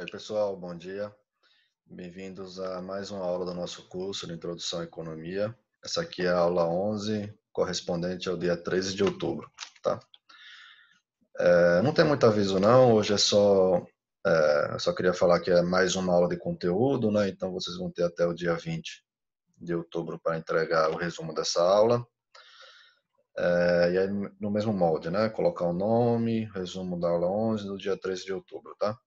Oi, pessoal, bom dia. Bem-vindos a mais uma aula do nosso curso de Introdução à Economia. Essa aqui é a aula 11, correspondente ao dia 13 de outubro, tá? É, não tem muito aviso, não. Hoje é só... É, eu só queria falar que é mais uma aula de conteúdo, né? Então, vocês vão ter até o dia 20 de outubro para entregar o resumo dessa aula. É, e aí, no mesmo molde, né? Colocar o nome, resumo da aula 11 do dia 13 de outubro, tá?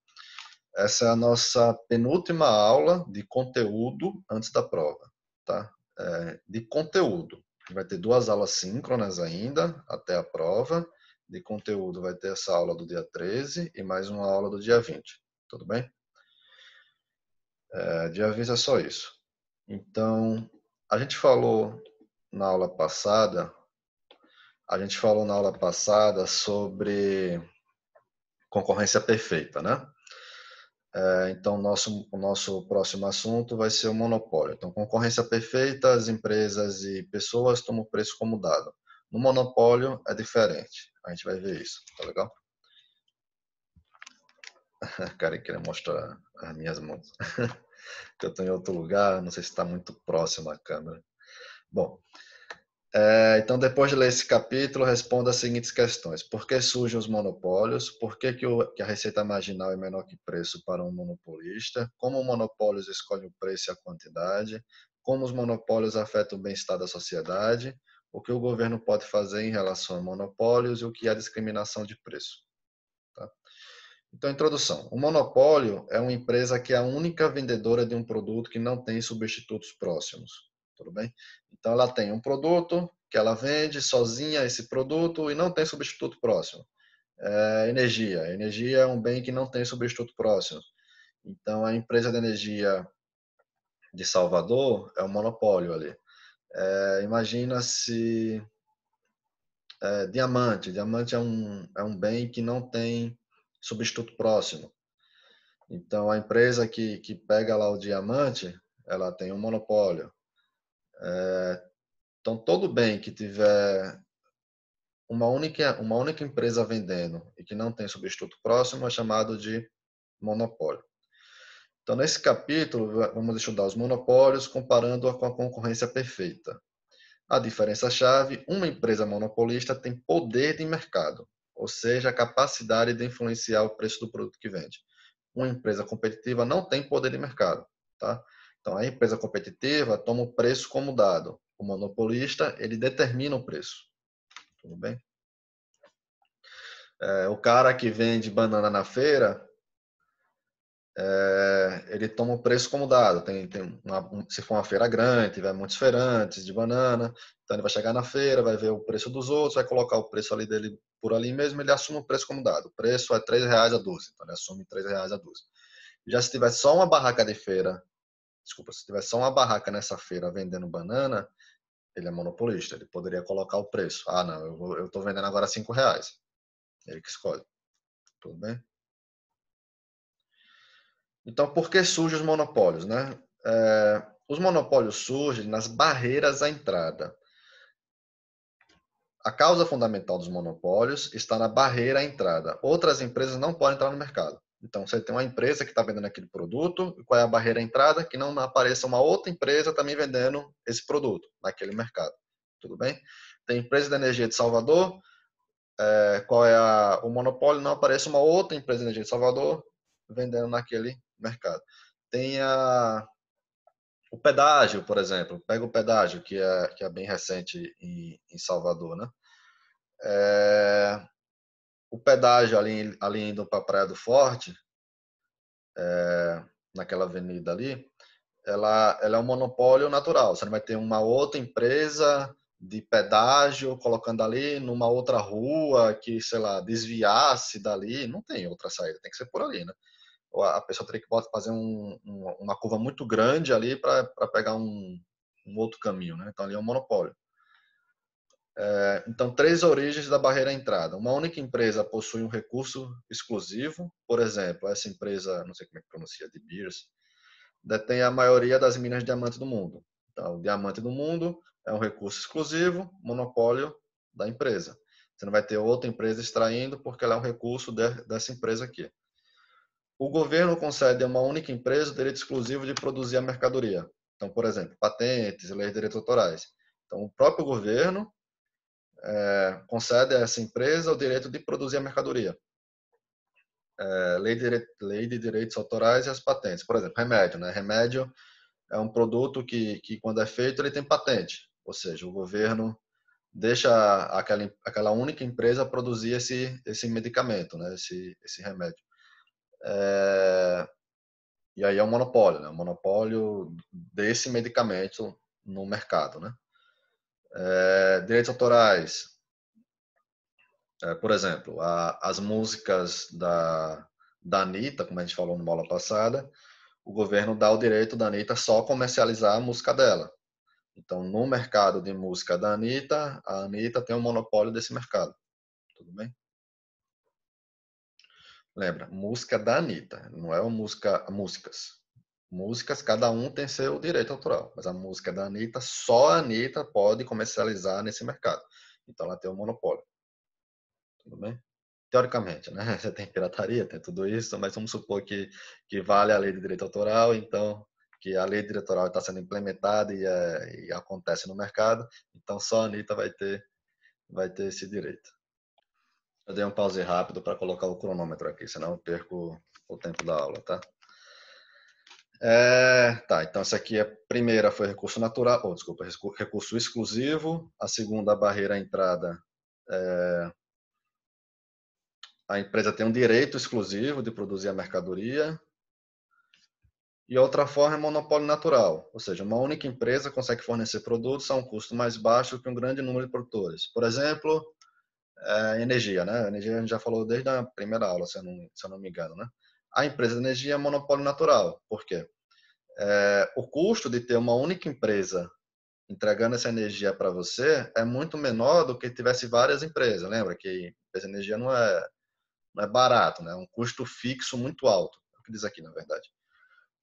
Essa é a nossa penúltima aula de conteúdo antes da prova, tá? É, de conteúdo. Vai ter duas aulas síncronas ainda, até a prova. De conteúdo vai ter essa aula do dia 13 e mais uma aula do dia 20, tudo bem? É, dia 20 é só isso. Então, a gente falou na aula passada, a gente falou na aula passada sobre concorrência perfeita, né? É, então, nosso, o nosso próximo assunto vai ser o monopólio. Então, concorrência perfeita, as empresas e pessoas tomam o preço como dado. No monopólio é diferente. A gente vai ver isso, tá legal? Cara, queria mostrar as minhas mãos. Eu estou em outro lugar, não sei se está muito próximo à câmera. Bom, é, então, depois de ler esse capítulo, responda as seguintes questões. Por que surgem os monopólios? Por que, que, o, que, a receita marginal é menor que preço para um monopolista? Como os monopólios escolhem o preço e a quantidade? Como os monopólios afetam o bem-estar da sociedade? O que o governo pode fazer em relação a monopólios e o que é a discriminação de preço? Tá? Então, introdução. O monopólio é uma empresa que é a única vendedora de um produto que não tem substitutos próximos tudo bem? Então ela tem um produto que ela vende sozinha esse produto e não tem substituto próximo. É, energia, energia é um bem que não tem substituto próximo. Então a empresa de energia de Salvador é um monopólio ali. É, imagina se é, diamante, diamante é um é um bem que não tem substituto próximo. Então a empresa que que pega lá o diamante, ela tem um monopólio. É, então, todo bem que tiver uma única, uma única empresa vendendo e que não tem substituto próximo é chamado de monopólio. Então, nesse capítulo, vamos estudar os monopólios comparando-a com a concorrência perfeita. A diferença-chave: uma empresa monopolista tem poder de mercado, ou seja, a capacidade de influenciar o preço do produto que vende. Uma empresa competitiva não tem poder de mercado. Tá? Então, a empresa competitiva toma o preço como dado. O monopolista, ele determina o preço. Tudo bem? É, o cara que vende banana na feira, é, ele toma o preço como dado. Tem, tem uma, se for uma feira grande, tiver muitos feirantes de banana, então ele vai chegar na feira, vai ver o preço dos outros, vai colocar o preço ali dele por ali mesmo, ele assume o preço como dado. O preço é R$3,00 reais a 12, então ele assume R$3,00 reais a 12. Já se tiver só uma barraca de feira desculpa, se tiver só uma barraca nessa feira vendendo banana, ele é monopolista, ele poderia colocar o preço. Ah, não, eu, estou vendendo agora cinco reais. Ele que escolhe. Tudo bem? Então, por que surgem os monopólios, né? É, os monopólios surgem nas barreiras à entrada. A causa fundamental dos monopólios está na barreira à entrada. Outras empresas não podem entrar no mercado. Então, você tem uma empresa que está vendendo aquele produto, qual é a barreira à entrada? Que não apareça uma outra empresa também vendendo esse produto naquele mercado. Tudo bem? Tem empresa de energia de Salvador, é, qual é a, o monopólio? Não apareça uma outra empresa de energia de Salvador vendendo naquele mercado. Tem a, o pedágio, por exemplo. Pega o pedágio, que é, que é bem recente em, em Salvador, né? É, o pedágio ali, ali indo para a Praia do Forte, é, naquela avenida ali, ela, ela é um monopólio natural. Você não vai ter uma outra empresa de pedágio colocando ali numa outra rua que, sei lá, desviasse dali. Não tem outra saída, tem que ser por ali, né? A pessoa teria que fazer um, uma curva muito grande ali para pegar um, um outro caminho, né? Então ali é um monopólio. É, então, três origens da barreira à entrada. Uma única empresa possui um recurso exclusivo, por exemplo, essa empresa, não sei como é que pronuncia, de Beers, detém a maioria das minas de diamante do mundo. Então, o diamante do mundo é um recurso exclusivo, monopólio da empresa. Você não vai ter outra empresa extraindo porque ela é um recurso de, dessa empresa aqui. O governo concede a uma única empresa o direito exclusivo de produzir a mercadoria. Então, por exemplo, patentes, leis de direitos autorais. Então, o próprio governo é, concede a essa empresa o direito de produzir a mercadoria. É, lei, de lei, de, direitos autorais e as patentes. Por exemplo, remédio. Né? Remédio é um produto que, que, quando é feito, ele tem patente. Ou seja, o governo deixa aquela, aquela única empresa produzir esse, esse medicamento, né? esse, esse remédio. É, e aí é um monopólio, né? um monopólio desse medicamento no mercado. Né? É, direitos autorais, é, por exemplo, a, as músicas da, da Anitta, como a gente falou numa aula passada, o governo dá o direito da Anitta só comercializar a música dela. Então, no mercado de música da Anitta, a Anitta tem o um monopólio desse mercado. Tudo bem? Lembra, música da Anitta, não é música, músicas músicas, cada um tem seu direito autoral, mas a música é da Anitta, só a Anitta pode comercializar nesse mercado. Então ela tem o um monopólio. Tudo bem? Teoricamente, né? Você tem pirataria, tem tudo isso, mas vamos supor que, que vale a lei de direito autoral, então que a lei de direito autoral está sendo implementada e, é, e, acontece no mercado, então só a Anitta vai ter, vai ter esse direito. Eu dei um pause rápido para colocar o cronômetro aqui, senão eu perco o tempo da aula, tá? É, tá, então essa aqui é a primeira foi recurso natural, ou oh, desculpa, recurso exclusivo, a segunda a barreira à entrada é, a empresa tem um direito exclusivo de produzir a mercadoria. E outra forma é monopólio natural, ou seja, uma única empresa consegue fornecer produtos a um custo mais baixo que um grande número de produtores. Por exemplo, é, energia, né? Energia a gente já falou desde a primeira aula, se eu não, se eu não me engano, né? a empresa de energia é monopólio natural. Por quê? É, o custo de ter uma única empresa entregando essa energia para você é muito menor do que tivesse várias empresas. Lembra que essa energia não é, não é barato, né? é um custo fixo muito alto. É o que diz aqui, na verdade.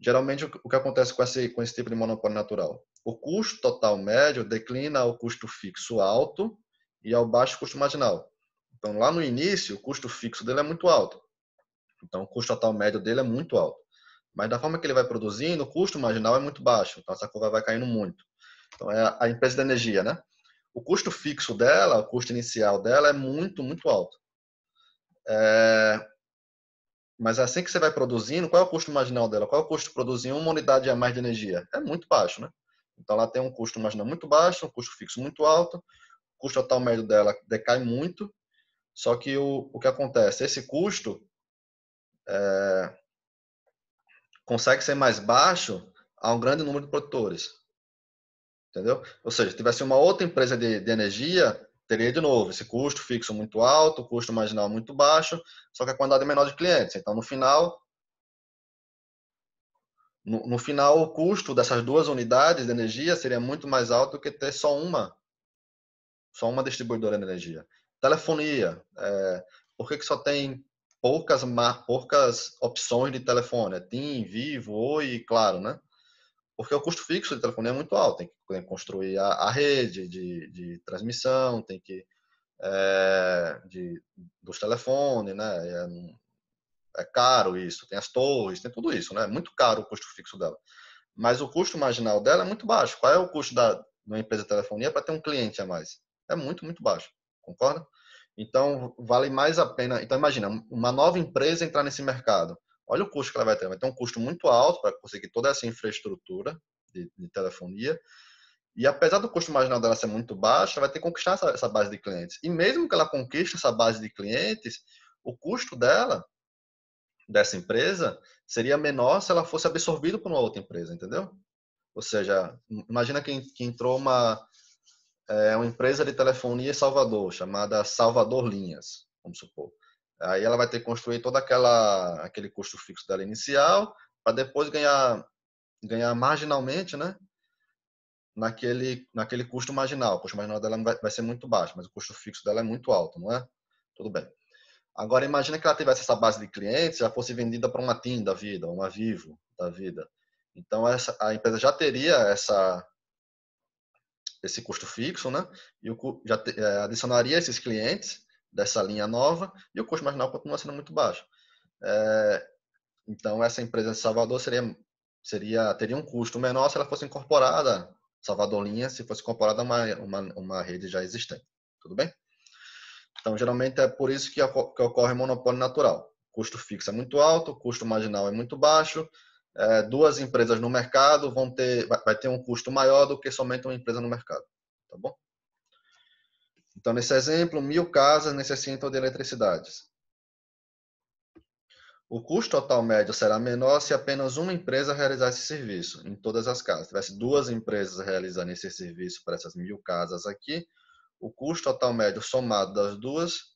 Geralmente, o que acontece com esse, com esse tipo de monopólio natural? O custo total médio declina ao custo fixo alto e ao baixo custo marginal. Então, lá no início, o custo fixo dele é muito alto. Então, o custo total médio dele é muito alto. Mas da forma que ele vai produzindo, o custo marginal é muito baixo. Então, essa curva vai caindo muito. Então, é a empresa de energia, né? O custo fixo dela, o custo inicial dela é muito, muito alto. É... Mas assim que você vai produzindo, qual é o custo marginal dela? Qual é o custo de produzir uma unidade a mais de energia? É muito baixo, né? Então, ela tem um custo marginal muito baixo, um custo fixo muito alto, o custo total médio dela decai muito, só que o, o que acontece? Esse custo é, consegue ser mais baixo a um grande número de produtores. Entendeu? Ou seja, se tivesse uma outra empresa de, de energia, teria de novo esse custo fixo muito alto, custo marginal muito baixo, só que a quantidade é menor de clientes. Então, no final, no, no, final, o custo dessas duas unidades de energia seria muito mais alto do que ter só uma, só uma distribuidora de energia. Telefonia, é, por que, que só tem poucas, poucas opções de telefone, é TIM, Vivo, Oi, claro, né? Porque o custo fixo de telefonia é muito alto, tem que, tem que construir a, a rede de, de, transmissão, tem que é, de, dos telefones, né? É, é caro isso, tem as torres, tem tudo isso, né? É muito caro o custo fixo dela. Mas o custo marginal dela é muito baixo. Qual é o custo da, empresa de telefonia para ter um cliente a mais? É muito, muito baixo. Concorda? Então, vale mais a pena. Então, imagina, uma nova empresa entrar nesse mercado. Olha o custo que ela vai ter. Vai ter um custo muito alto para conseguir toda essa infraestrutura de, de, telefonia. E apesar do custo marginal dela ser muito baixo, ela vai ter que conquistar essa, essa, base de clientes. E mesmo que ela conquiste essa base de clientes, o custo dela, dessa empresa, seria menor se ela fosse absorvida por uma outra empresa, entendeu? Ou seja, imagina que, que entrou uma, é uma empresa de telefonia em Salvador, chamada Salvador Linhas, vamos supor. Aí ela vai ter que construir todo aquela, aquele custo fixo dela inicial, para depois ganhar, ganhar marginalmente, né? Naquele, naquele custo marginal. O custo marginal dela vai, vai ser muito baixo, mas o custo fixo dela é muito alto, não é? Tudo bem. Agora, imagina que ela tivesse essa base de clientes, já fosse vendida para uma TIM da vida, uma Vivo da vida. Então, essa, a empresa já teria essa, esse custo fixo, né? E o, já te, é, adicionaria esses clientes dessa linha nova e o custo marginal continua sendo muito baixo. É, então, essa empresa de Salvador seria, seria, teria um custo menor se ela fosse incorporada, Salvador Linha, se fosse incorporada a uma, uma, uma rede já existente. Tudo bem? Então, geralmente é por isso que, que ocorre monopólio natural. custo fixo é muito alto, custo marginal é muito baixo, é, duas empresas no mercado vão ter, vai, vai ter um custo maior do que somente uma empresa no mercado, tá bom? Então, nesse exemplo, mil casas necessitam de eletricidade. O custo total médio será menor se apenas uma empresa realizar esse serviço em todas as casas. Se tivesse duas empresas realizando esse serviço para essas mil casas aqui, o custo total médio somado das duas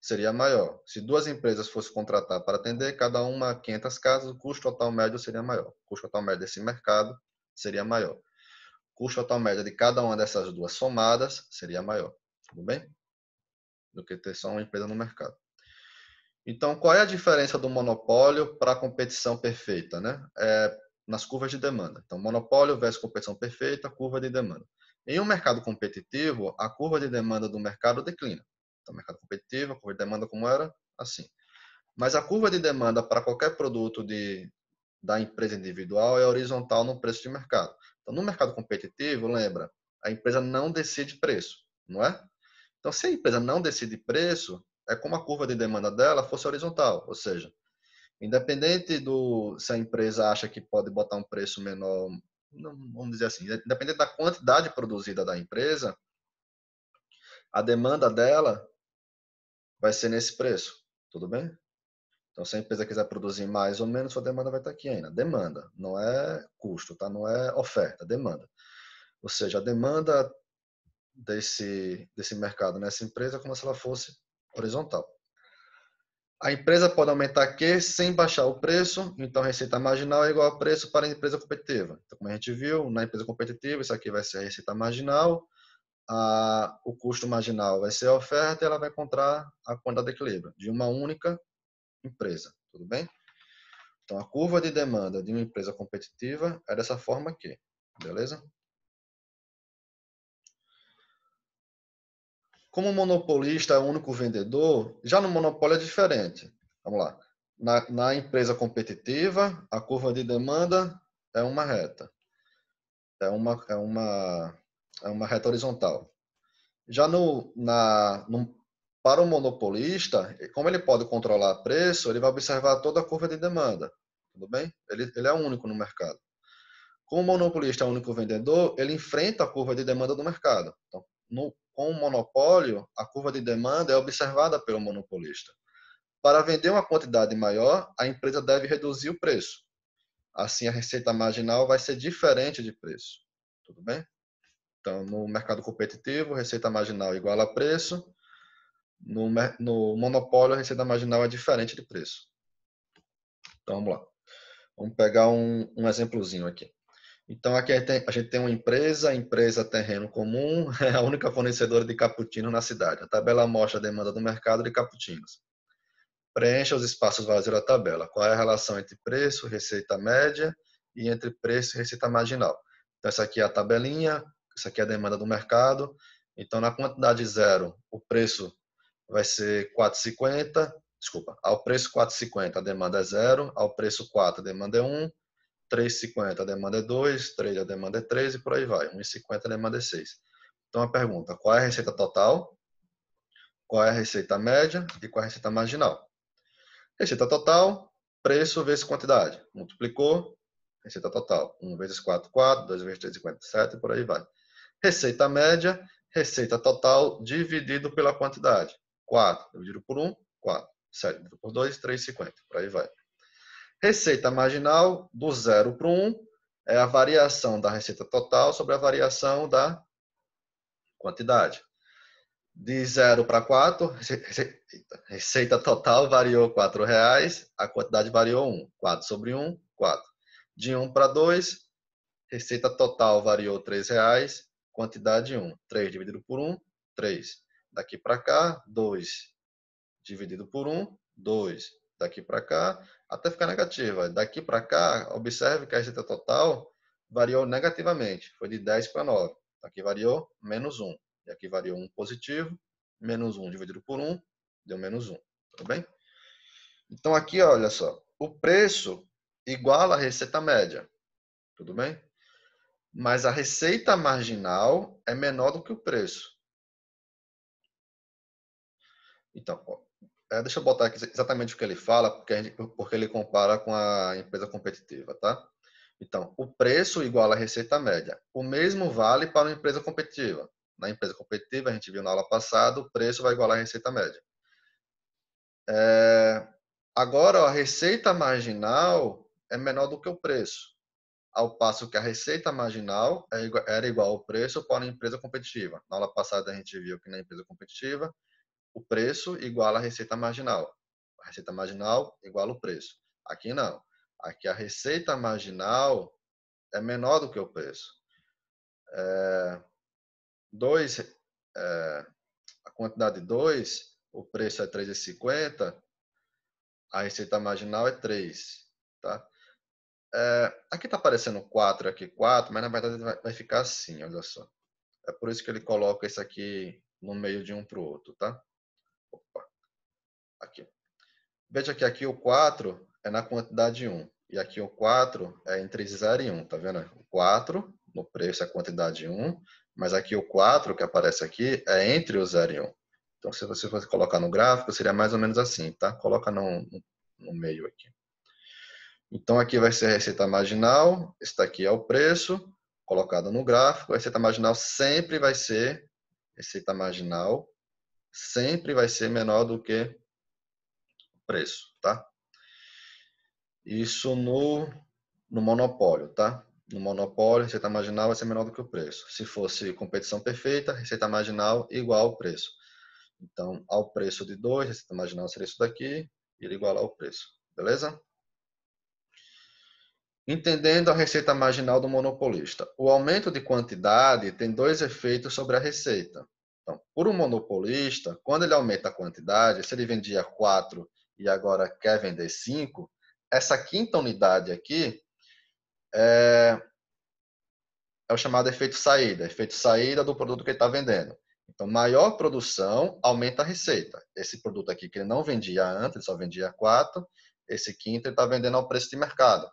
seria maior. Se duas empresas fossem contratar para atender cada uma 500 casas, o custo total médio seria maior. O custo total médio desse mercado seria maior. O custo total médio de cada uma dessas duas somadas seria maior. Tudo bem? Do que ter só uma empresa no mercado. Então, qual é a diferença do monopólio para a competição perfeita, né? É nas curvas de demanda. Então, monopólio versus competição perfeita, curva de demanda. Em um mercado competitivo, a curva de demanda do mercado declina. Então, mercado competitivo, a curva de demanda como era, assim. Mas a curva de demanda para qualquer produto de, da empresa individual é horizontal no preço de mercado. Então, no mercado competitivo, lembra, a empresa não decide preço, não é? Então, se a empresa não decide preço, é como a curva de demanda dela fosse horizontal, ou seja, independente do se a empresa acha que pode botar um preço menor, não, vamos dizer assim, independente da quantidade produzida da empresa, a demanda dela vai ser nesse preço. Tudo bem? Então, se a empresa quiser produzir mais ou menos, sua demanda vai estar aqui ainda. Demanda, não é custo, tá? não é oferta, é demanda. Ou seja, a demanda desse, desse mercado nessa empresa é como se ela fosse horizontal. A empresa pode aumentar Q sem baixar o preço, então a receita marginal é igual a preço para a empresa competitiva. Então, como a gente viu, na empresa competitiva, isso aqui vai ser a receita marginal, a, o custo marginal vai ser a oferta e ela vai encontrar a quantidade de equilíbrio de uma única empresa, tudo bem? Então, a curva de demanda de uma empresa competitiva é dessa forma aqui, beleza? Como o monopolista é o único vendedor, já no monopólio é diferente. Vamos lá. Na, na empresa competitiva, a curva de demanda é uma reta. É uma, é uma é uma reta horizontal. Já no, na, no, para o monopolista, como ele pode controlar preço, ele vai observar toda a curva de demanda. Tudo bem? Ele, ele é único no mercado. Como o monopolista é o único vendedor, ele enfrenta a curva de demanda do mercado. Então, no, com o monopólio, a curva de demanda é observada pelo monopolista. Para vender uma quantidade maior, a empresa deve reduzir o preço. Assim, a receita marginal vai ser diferente de preço. Tudo bem? Então, no mercado competitivo, receita marginal igual a preço. No, no monopólio, a receita marginal é diferente de preço. Então, vamos lá. Vamos pegar um, um exemplozinho aqui. Então, aqui a gente, tem, a gente tem uma empresa, empresa é terreno comum, é a única fornecedora de cappuccino na cidade. A tabela mostra a demanda do mercado de cappuccinos. Preencha os espaços vazios da tabela. Qual é a relação entre preço, receita média e entre preço e receita marginal? Então, essa aqui é a tabelinha, isso aqui é a demanda do mercado. Então, na quantidade zero, o preço vai ser 4,50. Desculpa, ao preço 4,50 a demanda é zero, ao preço 4 a demanda é 1, 3,50 a demanda é 2, 3 a demanda é 3 e por aí vai. 1,50 a demanda é 6. Então, a pergunta, qual é a receita total? Qual é a receita média e qual é a receita marginal? Receita total, preço vezes quantidade. Multiplicou, receita total. 1 vezes 4, 4, 2 vezes 3, 57 e por aí vai. Receita média, receita total dividido pela quantidade. 4 dividido por 1, 4. 7 dividido por 2, 3,50. Por aí vai. Receita marginal, do 0 para o 1, é a variação da receita total sobre a variação da quantidade. De 0 para 4, receita total variou R$ 4,00, a quantidade variou 1. 4 sobre 1, 4. De 1 para 2, receita total variou R$ 3,00 quantidade 1. 3 dividido por 1, 3. Daqui para cá, 2 dividido por 1, 2. Daqui para cá, até ficar negativa. Daqui para cá, observe que a receita total variou negativamente, foi de 10 para 9. Aqui variou menos 1. E aqui variou 1 positivo, menos 1 dividido por 1, deu menos 1. Tudo bem? Então aqui, olha só, o preço iguala a receita média. Tudo bem? mas a receita marginal é menor do que o preço. Então, é, deixa eu botar aqui exatamente o que ele fala, porque, gente, porque ele compara com a empresa competitiva, tá? Então, o preço igual à receita média. O mesmo vale para uma empresa competitiva. Na empresa competitiva, a gente viu na aula passada, o preço vai igualar à receita média. É, agora, a receita marginal é menor do que o preço ao passo que a receita marginal é era igual ao preço para a empresa competitiva. Na aula passada a gente viu que na empresa competitiva o preço iguala a receita marginal. A receita marginal iguala o preço. Aqui não. Aqui a receita marginal é menor do que o preço. É, dois, é, a quantidade 2, o preço é 3,50, a receita marginal é 3. Tá? É, aqui está aparecendo 4, aqui 4, mas na verdade vai, ficar assim, olha só. É por isso que ele coloca isso aqui no meio de um para o outro, tá? Opa. Aqui. Veja que aqui o 4 é na quantidade 1. E aqui o 4 é entre 0 e 1, tá vendo? O 4 no preço é a quantidade 1, mas aqui o 4 que aparece aqui é entre o 0 e 1. Então, se você fosse colocar no gráfico, seria mais ou menos assim, tá? Coloca no, no meio aqui. Então, aqui vai ser a receita marginal, esse aqui é o preço, colocado no gráfico. A receita marginal sempre vai ser, receita marginal, sempre vai ser menor do que o preço, tá? Isso no, no monopólio, tá? No monopólio, receita marginal vai ser menor do que o preço. Se fosse competição perfeita, receita marginal igual ao preço. Então, ao preço de 2, receita marginal seria isso daqui, e ele igual ao preço, beleza? Entendendo a receita marginal do monopolista, o aumento de quantidade tem dois efeitos sobre a receita. Então, por um monopolista, quando ele aumenta a quantidade, se ele vendia 4 e agora quer vender 5, essa quinta unidade aqui é, é o chamado efeito saída, efeito saída do produto que ele está vendendo. Então, maior produção aumenta a receita. Esse produto aqui que ele não vendia antes, ele só vendia 4, esse quinto ele está vendendo ao preço de mercado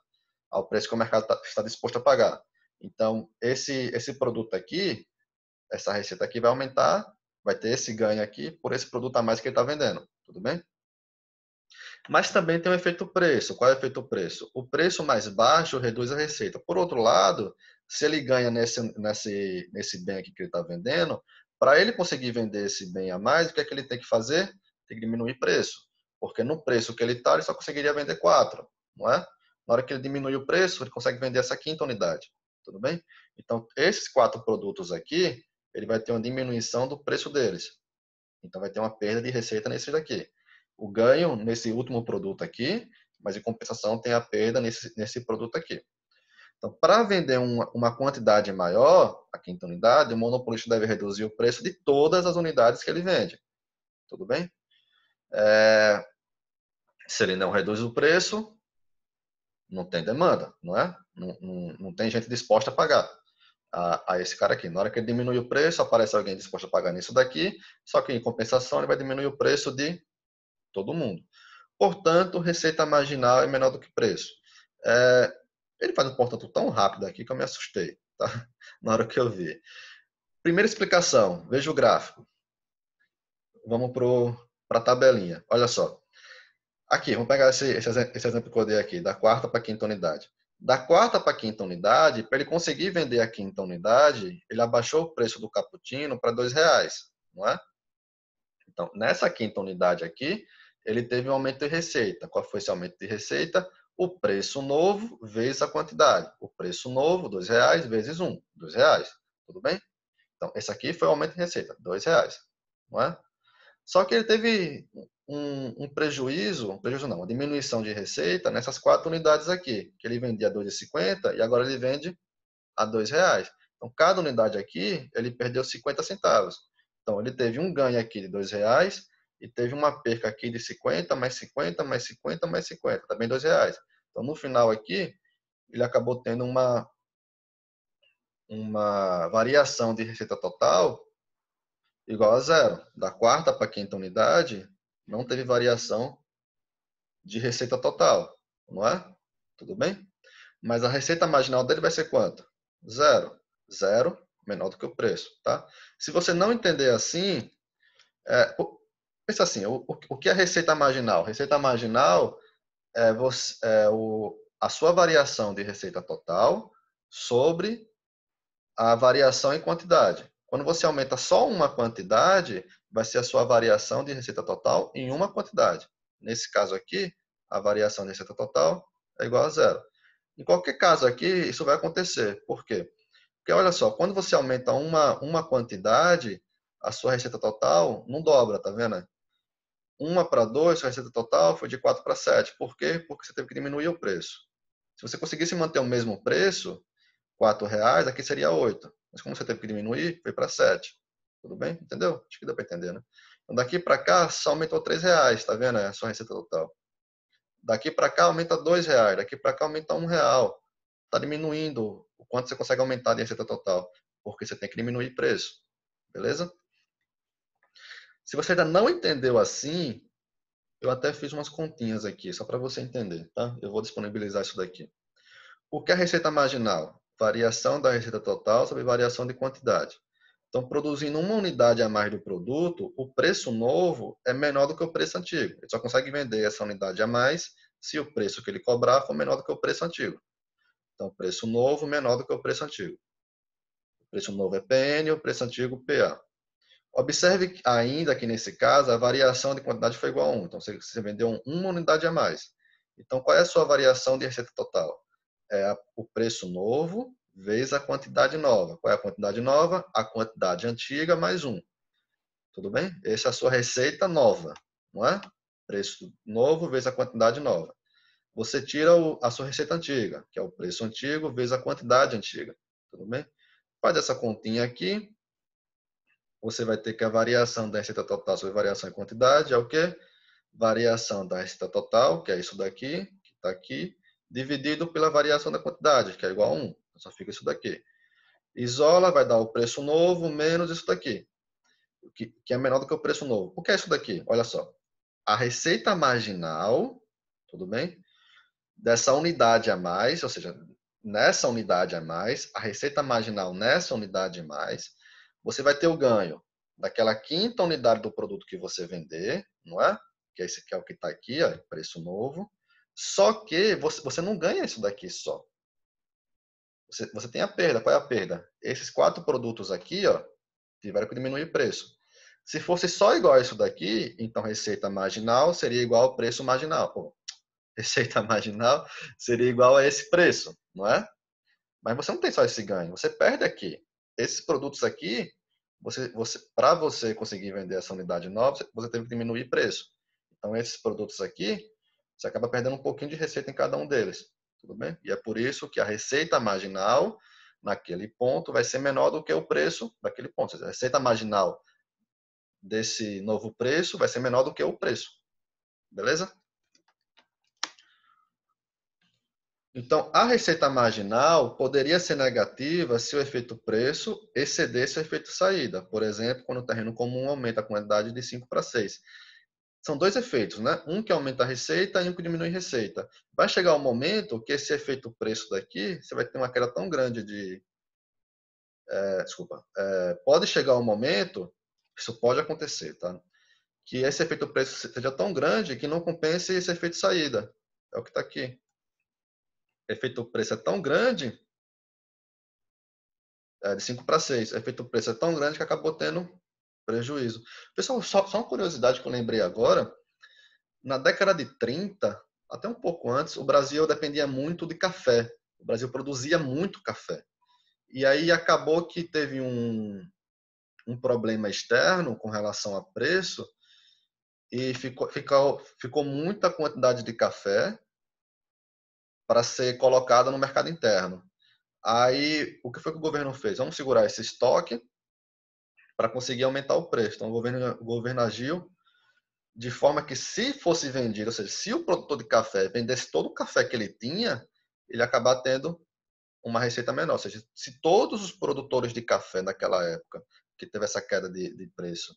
ao preço que o mercado tá, está disposto a pagar. Então, esse, esse produto aqui, essa receita aqui vai aumentar, vai ter esse ganho aqui por esse produto a mais que ele está vendendo, tudo bem? Mas também tem o um efeito preço. Qual é o efeito preço? O preço mais baixo reduz a receita. Por outro lado, se ele ganha nesse, nesse, nesse bem aqui que ele está vendendo, para ele conseguir vender esse bem a mais, o que é que ele tem que fazer? Tem que diminuir preço. Porque no preço que ele está, ele só conseguiria vender 4, não é? Na hora que ele diminui o preço, ele consegue vender essa quinta unidade. Tudo bem? Então, esses quatro produtos aqui, ele vai ter uma diminuição do preço deles. Então, vai ter uma perda de receita nesse daqui. O ganho nesse último produto aqui, mas em compensação tem a perda nesse, nesse produto aqui. Então, para vender uma, uma quantidade maior, a quinta unidade, o monopolista deve reduzir o preço de todas as unidades que ele vende. Tudo bem? É, se ele não reduz o preço, não tem demanda, não é? Não, não, não tem gente disposta a pagar a, a, esse cara aqui. Na hora que ele diminui o preço, aparece alguém disposto a pagar nisso daqui, só que em compensação ele vai diminuir o preço de todo mundo. Portanto, receita marginal é menor do que preço. É, ele faz um portanto tão rápido aqui que eu me assustei, tá? Na hora que eu vi. Primeira explicação, veja o gráfico. Vamos para a tabelinha. Olha só. Aqui, vamos pegar esse, esse, esse exemplo que eu dei aqui, da quarta para a quinta unidade. Da quarta para a quinta unidade, para ele conseguir vender a quinta unidade, ele abaixou o preço do cappuccino para R$ reais, não é? Então, nessa quinta unidade aqui, ele teve um aumento de receita. Qual foi esse aumento de receita? O preço novo vezes a quantidade. O preço novo, R$ reais vezes um, R$ reais. Tudo bem? Então, esse aqui foi o aumento de receita, R$ reais, não é? Só que ele teve um, um, prejuízo, prejuízo não, uma diminuição de receita nessas quatro unidades aqui, que ele vendia R$ 2,50 e agora ele vende a R$ 2,00. Então, cada unidade aqui, ele perdeu 50 centavos. Então, ele teve um ganho aqui de R$ 2,00 e teve uma perca aqui de 50, mais 50, mais 50, mais 50, também R$ 2,00. Então, no final aqui, ele acabou tendo uma, uma variação de receita total igual a zero. Da quarta para a quinta unidade, não teve variação de receita total, não é? Tudo bem? Mas a receita marginal dele vai ser quanto? Zero. Zero, menor do que o preço, tá? Se você não entender assim, é, pensa assim, o, o, que é receita marginal? Receita marginal é, você, é o, a sua variação de receita total sobre a variação em quantidade. Quando você aumenta só uma quantidade, vai ser a sua variação de receita total em uma quantidade. Nesse caso aqui, a variação de receita total é igual a zero. Em qualquer caso aqui, isso vai acontecer. Por quê? Porque olha só, quando você aumenta uma, uma quantidade, a sua receita total não dobra, tá vendo? uma para dois sua receita total foi de 4 para 7. Por quê? Porque você teve que diminuir o preço. Se você conseguisse manter o mesmo preço, R$ reais, aqui seria 8. Mas como você teve que diminuir, foi para 7. Tudo bem? Entendeu? Acho que deu para entender, né? Então, daqui para cá, só aumentou 3 reais, tá vendo? É a sua receita total. Daqui para cá, aumenta 2 reais. Daqui para cá, aumenta 1 real. Está diminuindo o quanto você consegue aumentar de receita total, porque você tem que diminuir preço. Beleza? Se você ainda não entendeu assim, eu até fiz umas continhas aqui, só para você entender, tá? Eu vou disponibilizar isso daqui. O que é a receita marginal? Variação da receita total sobre variação de quantidade. Então, produzindo uma unidade a mais do produto, o preço novo é menor do que o preço antigo. Ele só consegue vender essa unidade a mais se o preço que ele cobrar for menor do que o preço antigo. Então, preço novo menor do que o preço antigo. O preço novo é PN, o preço antigo PA. Observe ainda que, nesse caso, a variação de quantidade foi igual a 1. Então, você vendeu uma unidade a mais. Então, qual é a sua variação de receita total? É o preço novo vezes a quantidade nova. Qual é a quantidade nova? A quantidade antiga mais um. Tudo bem? Essa é a sua receita nova, não é? Preço novo vezes a quantidade nova. Você tira o, a sua receita antiga, que é o preço antigo vezes a quantidade antiga. Tudo bem? Faz essa continha aqui. Você vai ter que a variação da receita total sobre variação em quantidade é o quê? Variação da receita total, que é isso daqui, que está aqui, dividido pela variação da quantidade, que é igual a 1. Só fica isso daqui. Isola vai dar o preço novo menos isso daqui, que, que é menor do que o preço novo. O que é isso daqui? Olha só. A receita marginal, tudo bem? Dessa unidade a mais, ou seja, nessa unidade a mais, a receita marginal nessa unidade a mais, você vai ter o ganho daquela quinta unidade do produto que você vender, não é? Que é esse que é o que está aqui, ó, preço novo. Só que você, você não ganha isso daqui só você, você tem a perda. Qual é a perda? Esses quatro produtos aqui, ó, tiveram que diminuir o preço. Se fosse só igual a isso daqui, então receita marginal seria igual ao preço marginal. Pô, receita marginal seria igual a esse preço, não é? Mas você não tem só esse ganho, você perde aqui. Esses produtos aqui, você, você, para você conseguir vender essa unidade nova, você teve que diminuir preço. Então, esses produtos aqui, você acaba perdendo um pouquinho de receita em cada um deles. Tudo bem? E é por isso que a receita marginal naquele ponto vai ser menor do que o preço daquele ponto. A receita marginal desse novo preço vai ser menor do que o preço. Beleza? Então, a receita marginal poderia ser negativa se o efeito preço excedesse o efeito saída. Por exemplo, quando o terreno comum aumenta a quantidade de 5 para 6 são dois efeitos, né? Um que aumenta a receita e um que diminui a receita. Vai chegar um momento que esse efeito preço daqui, você vai ter uma queda tão grande de. É, desculpa. É, pode chegar um momento, isso pode acontecer, tá? Que esse efeito preço seja tão grande que não compense esse efeito saída. É o que está aqui. Efeito preço é tão grande. É, de 5 para 6. Efeito preço é tão grande que acabou tendo prejuízo. Pessoal, só, só uma curiosidade que eu lembrei agora. Na década de 30, até um pouco antes, o Brasil dependia muito de café. O Brasil produzia muito café. E aí acabou que teve um, um problema externo com relação a preço e ficou, ficou, ficou muita quantidade de café para ser colocada no mercado interno. Aí, o que foi que o governo fez? Vamos segurar esse estoque para conseguir aumentar o preço. Então, o governo, o governo agiu de forma que, se fosse vendido, ou seja, se o produtor de café vendesse todo o café que ele tinha, ele acabar tendo uma receita menor. Ou seja, se todos os produtores de café naquela época, que teve essa queda de, de preço,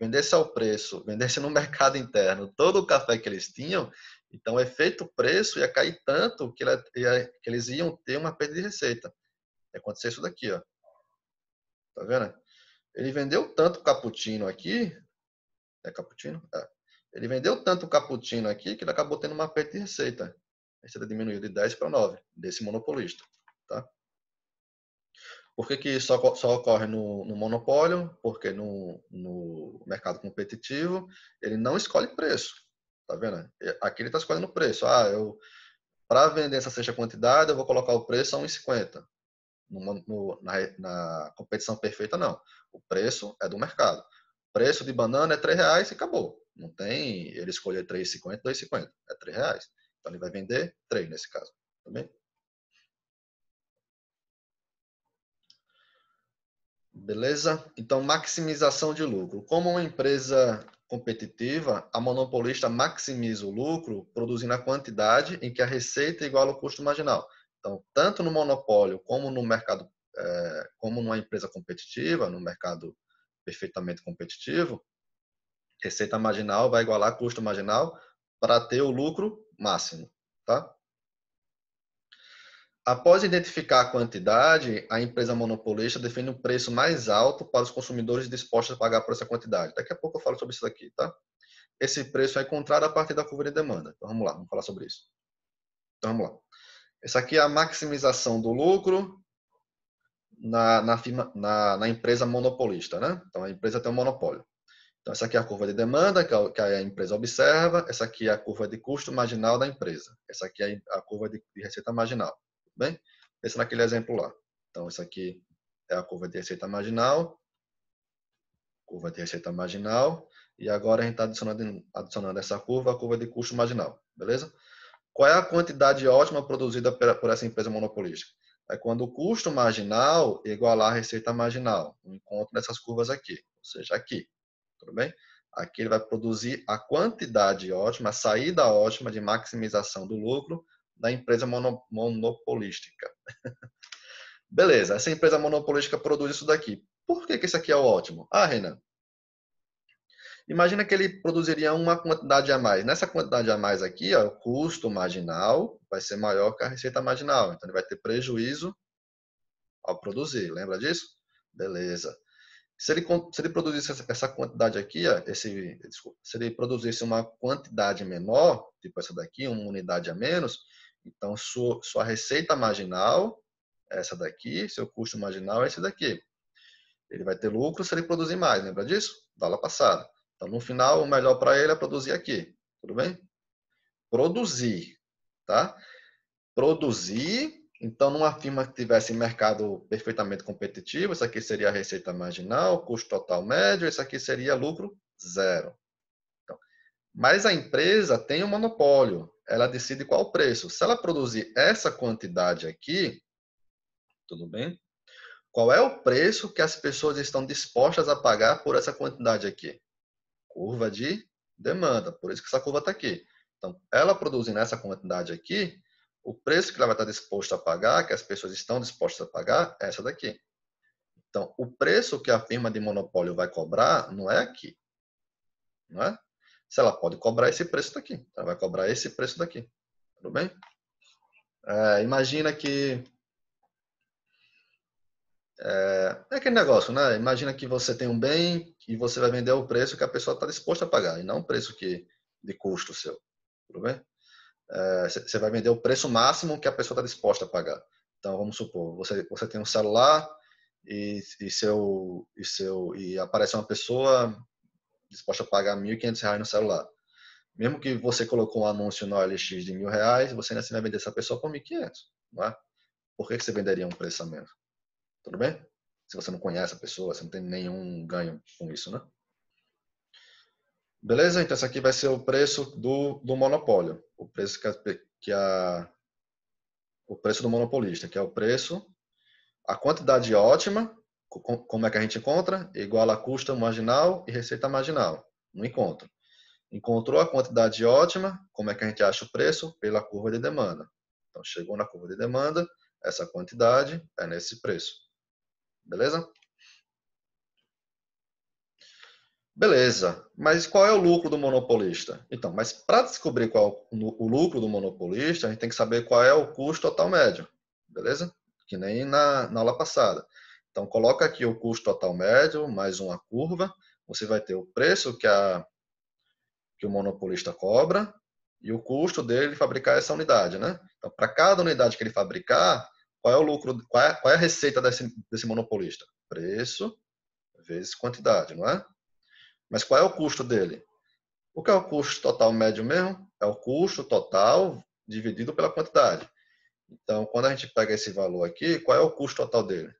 vendesse ao preço, vendesse no mercado interno todo o café que eles tinham, então o efeito preço ia cair tanto que, ele, ia, que eles iam ter uma perda de receita. Ia acontecer isso daqui, ó. Tá vendo? Ele vendeu tanto cappuccino aqui. É cappuccino? É. Ele vendeu tanto cappuccino aqui que ele acabou tendo uma perda de receita. A receita diminuiu de 10 para 9 desse monopolista. Tá? Por que, que isso só, só ocorre no, no, monopólio? Porque no, no mercado competitivo ele não escolhe preço. Tá vendo? Aqui ele está escolhendo preço. Ah, eu para vender essa sexta quantidade, eu vou colocar o preço a 1,50 no, na, na, competição perfeita, não. O preço é do mercado. O preço de banana é R$3,00 reais e acabou. Não tem ele escolher R$3,50, R$2,50. É R$3,00. reais. Então ele vai vender R$3,00 nesse caso. Tá bem? Beleza? Então, maximização de lucro. Como uma empresa competitiva, a monopolista maximiza o lucro produzindo a quantidade em que a receita é igual ao custo marginal. Então, tanto no monopólio como no mercado, é, como numa empresa competitiva, no mercado perfeitamente competitivo, receita marginal vai igualar custo marginal para ter o lucro máximo, tá? Após identificar a quantidade, a empresa monopolista define um preço mais alto para os consumidores dispostos a pagar por essa quantidade. Daqui a pouco eu falo sobre isso aqui, tá? Esse preço é encontrado a partir da curva de demanda. Então vamos lá, vamos falar sobre isso. Então vamos lá. Essa aqui é a maximização do lucro na, na, firma, na, na empresa monopolista, né? Então, a empresa tem um monopólio. Então, essa aqui é a curva de demanda que a empresa observa, essa aqui é a curva de custo marginal da empresa, essa aqui é a curva de, receita marginal. Bem, pensa naquele exemplo lá. Então, essa aqui é a curva de receita marginal, curva de receita marginal, e agora a gente está adicionando, adicionando essa curva à curva de custo marginal, beleza? qual é a quantidade ótima produzida por essa empresa monopolística? É quando o custo marginal igualar a receita marginal. Um encontro nessas curvas aqui, ou seja, aqui. Tudo bem? Aqui ele vai produzir a quantidade ótima, a saída ótima de maximização do lucro da empresa mono, monopolística. Beleza, essa empresa monopolística produz isso daqui. Por que, que isso aqui é o ótimo? Ah, Renan, Imagina que ele produziria uma quantidade a mais. Nessa quantidade a mais aqui, ó, o custo marginal vai ser maior que a receita marginal. Então, ele vai ter prejuízo ao produzir. Lembra disso? Beleza. Se ele, se ele produzisse essa quantidade aqui, ó, esse, desculpa, se ele produzisse uma quantidade menor, tipo essa daqui, uma unidade a menos, então sua, sua receita marginal é essa daqui, seu custo marginal é esse daqui. Ele vai ter lucro se ele produzir mais, lembra disso? Da aula passada. Então, no final, o melhor para ele é produzir aqui. Tudo bem? Produzir, tá? Produzir. Então, numa firma que tivesse mercado perfeitamente competitivo, isso aqui seria a receita marginal, custo total médio, isso aqui seria lucro zero. Então, mas a empresa tem um monopólio, ela decide qual o preço. Se ela produzir essa quantidade aqui, tudo bem? Qual é o preço que as pessoas estão dispostas a pagar por essa quantidade aqui? curva de demanda. Por isso que essa curva está aqui. Então, ela produzindo essa quantidade aqui, o preço que ela vai estar disposta a pagar, que as pessoas estão dispostas a pagar, é essa daqui. Então, o preço que a firma de monopólio vai cobrar não é aqui. Não é? Se ela pode cobrar esse preço daqui, ela vai cobrar esse preço daqui. Tudo bem? É, imagina que é, é, aquele negócio, né? Imagina que você tem um bem e você vai vender o preço que a pessoa está disposta a pagar, e não o preço que, de custo seu. Tudo bem? Você é, vai vender o preço máximo que a pessoa está disposta a pagar. Então, vamos supor, você, você tem um celular e, e, seu, e, seu, e aparece uma pessoa disposta a pagar R$ 1.500 no celular. Mesmo que você colocou um anúncio no OLX de R$ 1.000, você ainda assim vai vender essa pessoa por R$ 1.500, não é? Por que, que você venderia um preço a menos? Tudo bem? Se você não conhece a pessoa, você não tem nenhum ganho com isso, né? Beleza? Então, esse aqui vai ser o preço do, do monopólio. O preço que a, que a, O preço do monopolista, que é o preço. A quantidade ótima, como é que a gente encontra? Igual a custo marginal e receita marginal. Não encontra. Encontrou a quantidade ótima, como é que a gente acha o preço? Pela curva de demanda. Então, chegou na curva de demanda, essa quantidade é nesse preço. Beleza? Beleza, mas qual é o lucro do monopolista? Então, mas para descobrir qual é o lucro do monopolista, a gente tem que saber qual é o custo total médio, beleza? Que nem na, na aula passada. Então, coloca aqui o custo total médio mais uma curva, você vai ter o preço que, a, que o monopolista cobra e o custo dele fabricar essa unidade, né? Então, para cada unidade que ele fabricar, qual é o lucro, qual é, qual é a receita desse, desse monopolista? Preço vezes quantidade, não é? Mas qual é o custo dele? O que é o custo total médio mesmo? É o custo total dividido pela quantidade. Então, quando a gente pega esse valor aqui, qual é o custo total dele?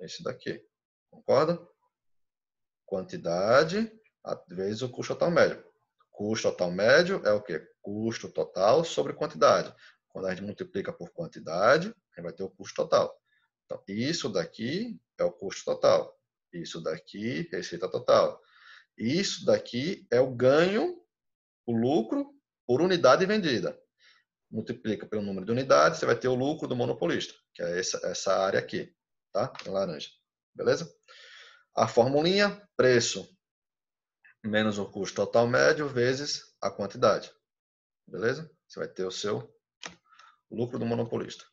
É esse daqui. Concorda? Quantidade vezes o custo total médio. Custo total médio é o quê? Custo total sobre quantidade. Quando a gente multiplica por quantidade, a gente vai ter o custo total. Então, isso daqui é o custo total. Isso daqui, receita total. Isso daqui é o ganho, o lucro por unidade vendida. Multiplica pelo número de unidades, você vai ter o lucro do monopolista, que é essa, essa área aqui, tá? Em é laranja. Beleza? A formulinha, preço menos o custo total médio vezes a quantidade. Beleza? Você vai ter o seu lucro do monopolista.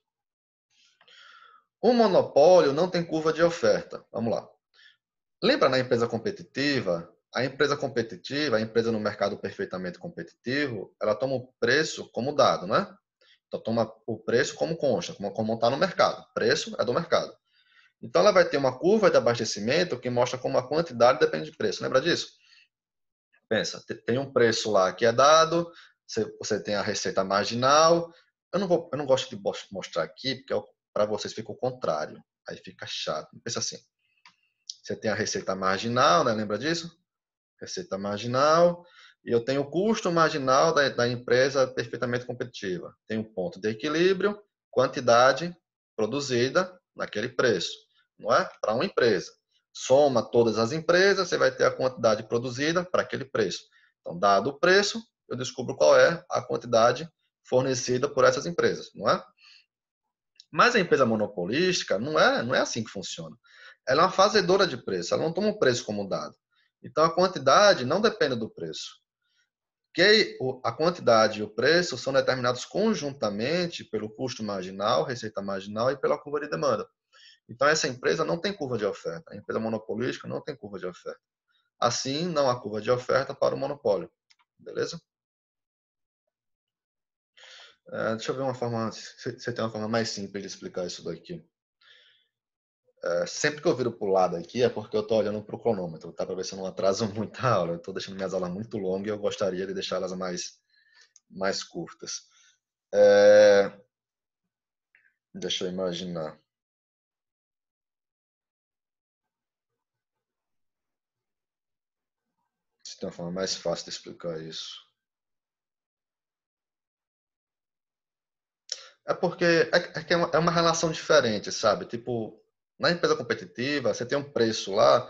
O monopólio não tem curva de oferta. Vamos lá. Lembra na empresa competitiva? A empresa competitiva, a empresa no mercado perfeitamente competitivo, ela toma o preço como dado, né? Então toma o preço como consta, como está no mercado. Preço é do mercado. Então ela vai ter uma curva de abastecimento que mostra como a quantidade depende de preço. Lembra disso? Pensa, tem um preço lá que é dado, você tem a receita marginal, eu não, vou, eu não gosto de mostrar aqui, porque é para vocês fica o contrário. Aí fica chato. Pensa assim. Você tem a receita marginal, né? Lembra disso? Receita marginal. E eu tenho o custo marginal da, da empresa perfeitamente competitiva. Tem um ponto de equilíbrio, quantidade produzida naquele preço, não é? Para uma empresa. Soma todas as empresas, você vai ter a quantidade produzida para aquele preço. Então, dado o preço, eu descubro qual é a quantidade fornecida por essas empresas, não é? Mas a empresa monopolística não é, não é assim que funciona. Ela é uma fazedora de preço, ela não toma o preço como dado. Então a quantidade não depende do preço. Que a quantidade e o preço são determinados conjuntamente pelo custo marginal, receita marginal e pela curva de demanda. Então essa empresa não tem curva de oferta, a empresa monopolística não tem curva de oferta. Assim, não há curva de oferta para o monopólio. Beleza? É, deixa eu ver uma forma. Você tem uma forma mais simples de explicar isso daqui. É, sempre que eu viro para o lado aqui é porque eu estou olhando para o cronômetro, tá? Para ver se eu não atraso muito a aula. Eu estou deixando minhas aulas muito longas e eu gostaria de deixá-las mais, mais curtas. É... Deixa eu imaginar. Se tem uma forma mais fácil de explicar isso. É porque é, é, é, uma, é uma relação diferente, sabe? Tipo, na empresa competitiva, você tem um preço lá,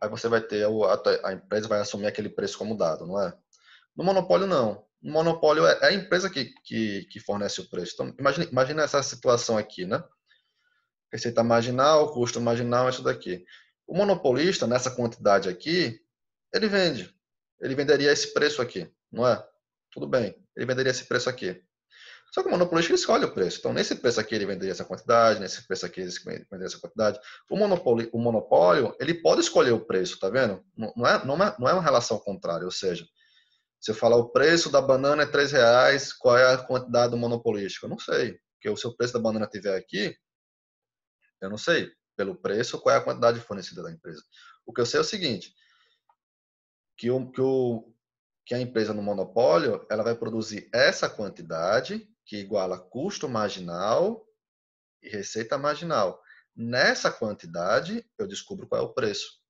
aí você vai ter, a, a empresa vai assumir aquele preço como dado, não é? No monopólio, não. No monopólio é, é a empresa que, que, que, fornece o preço. Então, imagina essa situação aqui, né? Receita marginal, custo marginal, isso daqui. O monopolista, nessa quantidade aqui, ele vende. Ele venderia esse preço aqui, não é? Tudo bem, ele venderia esse preço aqui. Só que o monopolista escolhe o preço. Então, nesse preço aqui ele venderia essa quantidade, nesse preço aqui ele venderia essa quantidade. O, monopólio, o monopólio, ele pode escolher o preço, tá vendo? Não é, não é, não é uma relação contrária, ou seja, se eu falar o preço da banana é 3 reais, qual é a quantidade do monopolístico? Eu não sei. Porque o seu preço da banana tiver aqui, eu não sei pelo preço qual é a quantidade fornecida da empresa. O que eu sei é o seguinte, que, o, que, o, que a empresa no monopólio, ela vai produzir essa quantidade que iguala custo marginal e receita marginal. Nessa quantidade, eu descubro qual é o preço.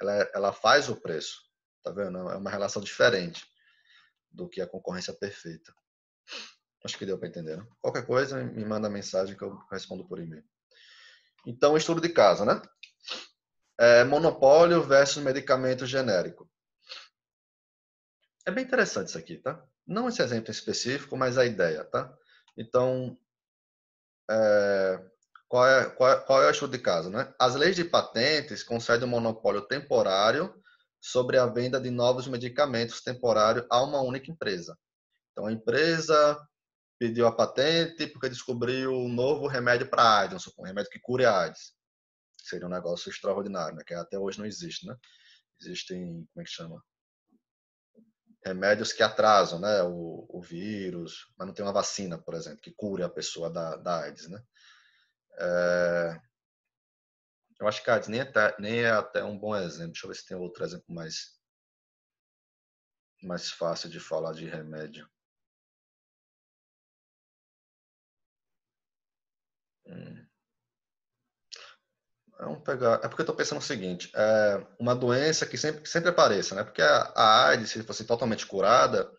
Ela, é, ela faz o preço. Tá vendo? É uma relação diferente do que a concorrência perfeita. Acho que deu para entender. Né? Qualquer coisa, me manda mensagem que eu respondo por e-mail. Então, estudo de casa, né? É, monopólio versus medicamento genérico. É bem interessante isso aqui, tá? Não esse exemplo específico, mas a ideia, tá? Então, é, qual, é, qual, é, qual é o estudo de caso, né? As leis de patentes concedem um monopólio temporário sobre a venda de novos medicamentos temporário a uma única empresa. Então, a empresa pediu a patente porque descobriu um novo remédio para a AIDS, um remédio que cure a AIDS. Seria um negócio extraordinário, né? que até hoje não existe. Né? Existem, como é que chama? remédios que atrasam né, o, o, vírus, mas não tem uma vacina, por exemplo, que cure a pessoa da, da AIDS. Né? É... Eu acho que a AIDS nem é, nem é até um bom exemplo. Deixa eu ver se tem outro exemplo mais, mais fácil de falar de remédio. Hum. Vamos é pegar. É porque eu estou pensando o seguinte: é uma doença que sempre, que sempre apareça, né? Porque a, a AIDS, se fosse totalmente curada,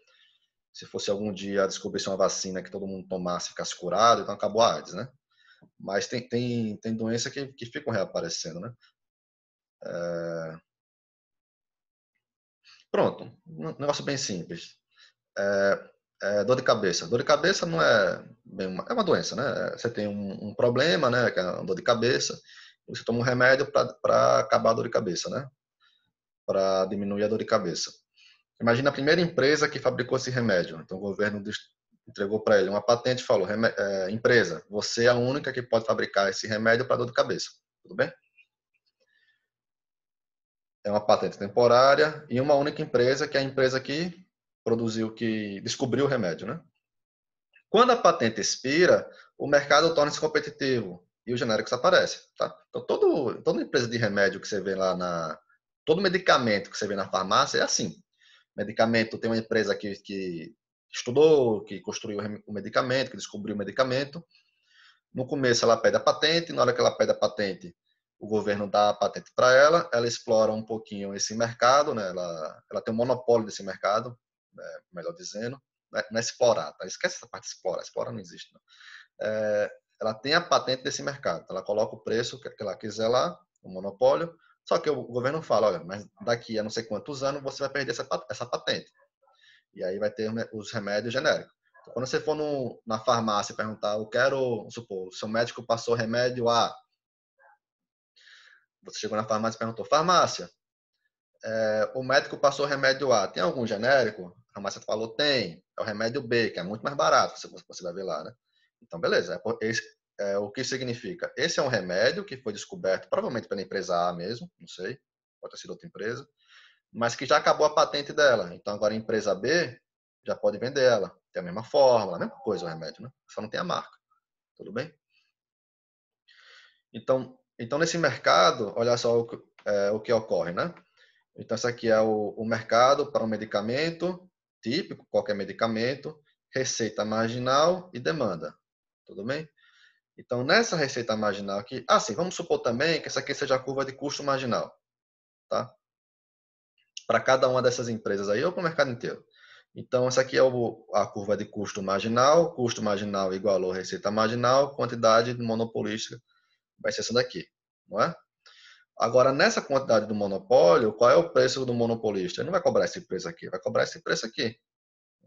se fosse algum dia descobrisse uma vacina que todo mundo tomasse e ficasse curado, então acabou a AIDS, né? Mas tem, tem, tem doença que, que ficam reaparecendo, né? É... Pronto, um negócio bem simples. É, é, dor de cabeça. Dor de cabeça não é bem uma, é uma doença, né? Você tem um, um problema, né? Que é uma dor de cabeça. Você toma um remédio para acabar a dor de cabeça, né? Para diminuir a dor de cabeça. Imagina a primeira empresa que fabricou esse remédio. Então, o governo entregou para ele uma patente e falou: é, empresa, você é a única que pode fabricar esse remédio para dor de cabeça. Tudo bem? É uma patente temporária e uma única empresa, que é a empresa que produziu, que descobriu o remédio, né? Quando a patente expira, o mercado torna-se competitivo e o genérico aparece, tá? Então, todo, toda empresa de remédio que você vê lá na... Todo medicamento que você vê na farmácia é assim. Medicamento, tem uma empresa que, que estudou, que construiu o medicamento, que descobriu o medicamento. No começo ela pede a patente, na hora que ela pede a patente, o governo dá a patente para ela, ela explora um pouquinho esse mercado, né? ela, ela tem um monopólio desse mercado, né? melhor dizendo, não é, não é explorar, tá? esquece essa parte de explorar, explorar não existe. Não. É, ela tem a patente desse mercado. Ela coloca o preço que ela quiser lá, o monopólio. Só que o governo fala, olha, mas daqui a não sei quantos anos você vai perder essa, essa patente. E aí vai ter os remédios genéricos. Então, quando você for no, na farmácia e perguntar, eu quero, supor, o seu médico passou remédio A. Você chegou na farmácia e perguntou, farmácia, é, o médico passou remédio A, tem algum genérico? A farmácia falou, tem. É o remédio B, que é muito mais barato, você, você vai ver lá, né? Então, beleza. É esse, é, o que significa? Esse é um remédio que foi descoberto provavelmente pela empresa A mesmo, não sei, pode ter sido outra empresa, mas que já acabou a patente dela. Então, agora a empresa B já pode vender ela. Tem a mesma fórmula, a mesma coisa o remédio, né? Só não tem a marca. Tudo bem? Então, então nesse mercado, olha só o que, é, o que ocorre, né? Então, isso aqui é o, o mercado para um medicamento típico, qualquer medicamento, receita marginal e demanda. Tudo bem? Então, nessa receita marginal aqui, assim, vamos supor também que essa aqui seja a curva de custo marginal, tá? Para cada uma dessas empresas aí ou para o mercado inteiro. Então, essa aqui é a curva de custo marginal, custo marginal igualou receita marginal, quantidade do monopolística vai ser essa daqui, não é? Agora, nessa quantidade do monopólio, qual é o preço do monopolista? Ele não vai cobrar esse preço aqui, vai cobrar esse preço aqui,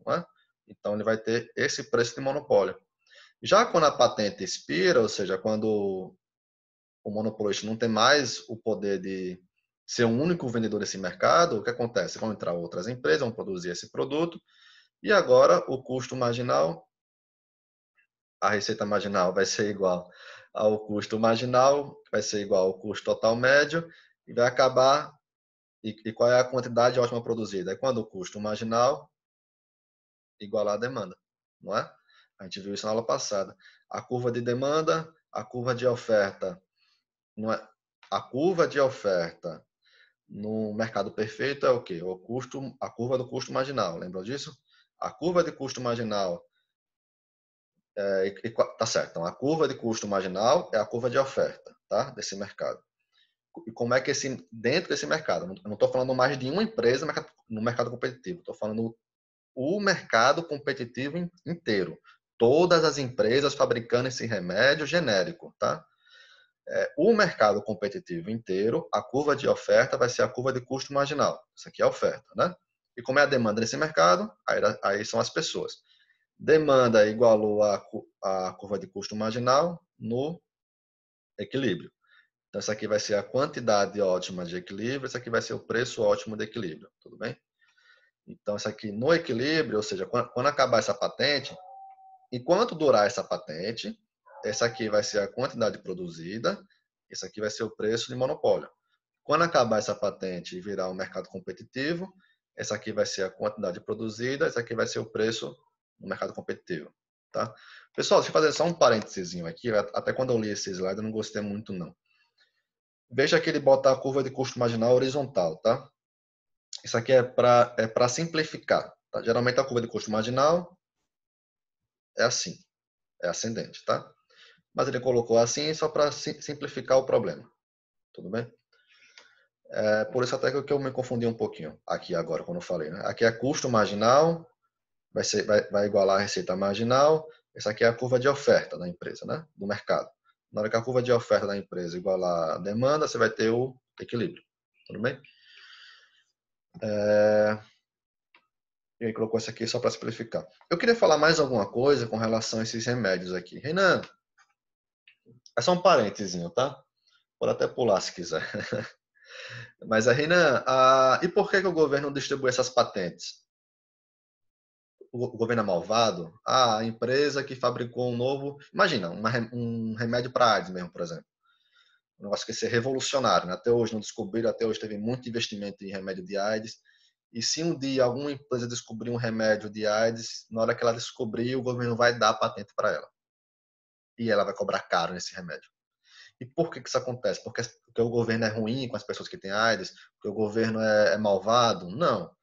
não é? Então, ele vai ter esse preço de monopólio. Já quando a patente expira, ou seja, quando o monopolista não tem mais o poder de ser o único vendedor desse mercado, o que acontece? Vão entrar outras empresas, vão produzir esse produto, e agora o custo marginal, a receita marginal vai ser igual ao custo marginal, vai ser igual ao custo total médio, e vai acabar. E, e qual é a quantidade ótima produzida? É quando o custo marginal igualar a demanda, não é? A gente viu isso na aula passada. A curva de demanda, a curva de oferta. Não é, a curva de oferta no mercado perfeito é o quê? O custo, a curva do custo marginal. Lembram disso? A curva de custo marginal é, e, tá certo. Então, a curva de custo marginal é a curva de oferta, tá? Desse mercado. E como é que esse dentro desse mercado? Eu não estou falando mais de uma empresa no mercado competitivo. Estou falando o mercado competitivo inteiro todas as empresas fabricando esse remédio genérico, tá? É, o mercado competitivo inteiro, a curva de oferta vai ser a curva de custo marginal. Isso aqui é a oferta, né? E como é a demanda nesse mercado? Aí, aí são as pessoas. Demanda igualou a, a curva de custo marginal no equilíbrio. Então, isso aqui vai ser a quantidade ótima de equilíbrio, isso aqui vai ser o preço ótimo de equilíbrio, tudo bem? Então, isso aqui no equilíbrio, ou seja, quando, quando acabar essa patente, enquanto durar essa patente, essa aqui vai ser a quantidade produzida, esse aqui vai ser o preço de monopólio. Quando acabar essa patente e virar um mercado competitivo, essa aqui vai ser a quantidade produzida, essa aqui vai ser o preço no mercado competitivo. Tá? Pessoal, deixa eu fazer só um parênteses aqui. Até quando eu li esse slide, eu não gostei muito, não. Veja que ele bota a curva de custo marginal horizontal, tá? Isso aqui é para é simplificar. Tá? Geralmente a curva de custo marginal é assim, é ascendente, tá? Mas ele colocou assim só para simplificar o problema, tudo bem? É, por isso até que eu me confundi um pouquinho aqui agora, quando eu falei, né? Aqui é custo marginal, vai, ser, vai, vai igualar a receita marginal, essa aqui é a curva de oferta da empresa, né? Do mercado. Na hora que a curva de oferta da empresa igualar a demanda, você vai ter o equilíbrio, tudo bem? É, ele colocou essa aqui só para simplificar. Eu queria falar mais alguma coisa com relação a esses remédios aqui. Renan, é só um parênteses, tá? Pode até pular se quiser. Mas, a Renan, a... e por que, que o governo distribui essas patentes? O governo é malvado? Ah, a empresa que fabricou um novo... Imagina, uma, um remédio para AIDS mesmo, por exemplo. Um negócio que ser revolucionário. Né? Até hoje não descobriram, até hoje teve muito investimento em remédio de AIDS. E se um dia alguma empresa descobrir um remédio de AIDS, na hora que ela descobrir, o governo vai dar a patente para ela. E ela vai cobrar caro nesse remédio. E por que, que isso acontece? Porque, porque o governo é ruim com as pessoas que têm AIDS? Porque o governo é, é malvado? Não.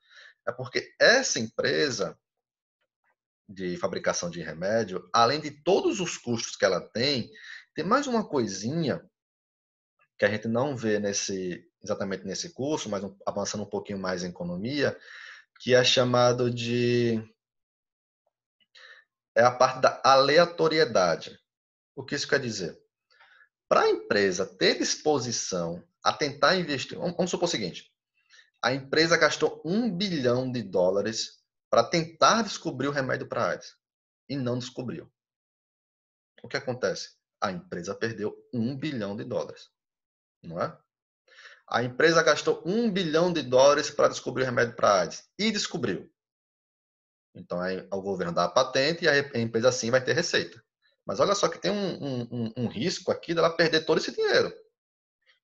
É porque essa empresa de fabricação de remédio, além de todos os custos que ela tem, tem mais uma coisinha que a gente não vê nesse exatamente nesse curso, mas avançando um pouquinho mais em economia, que é chamado de é a parte da aleatoriedade. O que isso quer dizer? Para a empresa ter disposição a tentar investir, vamos supor o seguinte: a empresa gastou um bilhão de dólares para tentar descobrir o remédio para AIDS e não descobriu. O que acontece? A empresa perdeu um bilhão de dólares, não é? A empresa gastou um bilhão de dólares para descobrir o remédio para AIDS e descobriu. Então, aí, o governo dá a patente e a empresa sim vai ter receita. Mas olha só que tem um, um, um risco aqui dela perder todo esse dinheiro.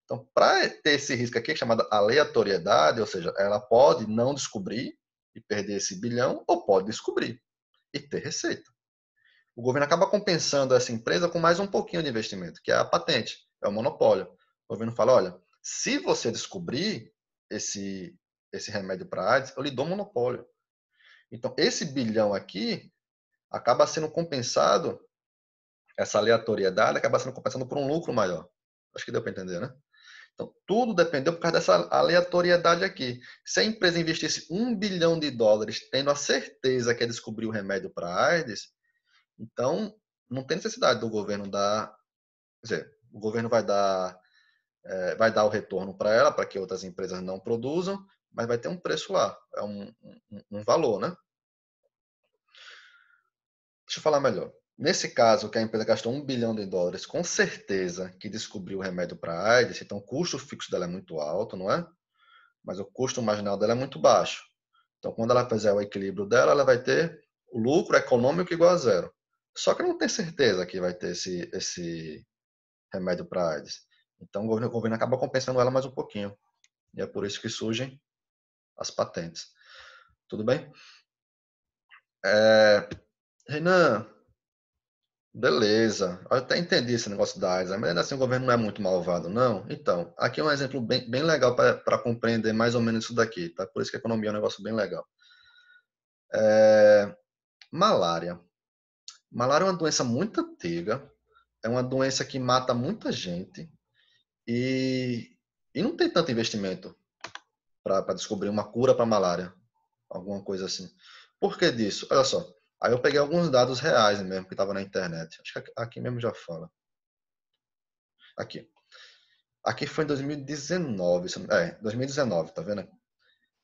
Então, para ter esse risco aqui, chamada aleatoriedade, ou seja, ela pode não descobrir e perder esse bilhão, ou pode descobrir e ter receita. O governo acaba compensando essa empresa com mais um pouquinho de investimento, que é a patente, é o monopólio. O governo fala: olha, se você descobrir esse, esse remédio para AIDS, eu lhe dou monopólio. Então, esse bilhão aqui acaba sendo compensado, essa aleatoriedade acaba sendo compensada por um lucro maior. Acho que deu para entender, né? Então, tudo dependeu por causa dessa aleatoriedade aqui. Se a empresa investisse um bilhão de dólares tendo a certeza que é descobrir o remédio para AIDS, então não tem necessidade do governo dar. Quer dizer, o governo vai dar é, vai dar o retorno para ela, para que outras empresas não produzam, mas vai ter um preço lá, é um, um, um valor, né? Deixa eu falar melhor. Nesse caso, que a empresa gastou um bilhão de dólares, com certeza que descobriu o remédio para AIDS, então o custo fixo dela é muito alto, não é? Mas o custo marginal dela é muito baixo. Então, quando ela fizer o equilíbrio dela, ela vai ter o lucro econômico igual a zero. Só que não tem certeza que vai ter esse, esse remédio para AIDS. Então o governo, o governo acaba compensando ela mais um pouquinho. E é por isso que surgem as patentes. Tudo bem? É, Renan, beleza. Eu até entendi esse negócio da AIDS, né? mas ainda assim o governo não é muito malvado, não? Então, aqui é um exemplo bem, bem legal para compreender mais ou menos isso daqui, tá? Por isso que a economia é um negócio bem legal. É, malária. Malária é uma doença muito antiga, é uma doença que mata muita gente, e, e não tem tanto investimento para descobrir uma cura para malária, alguma coisa assim. Por que disso? Olha só, aí eu peguei alguns dados reais mesmo que estava na internet. Acho que aqui mesmo já fala. Aqui. Aqui foi em 2019, é, 2019, tá vendo?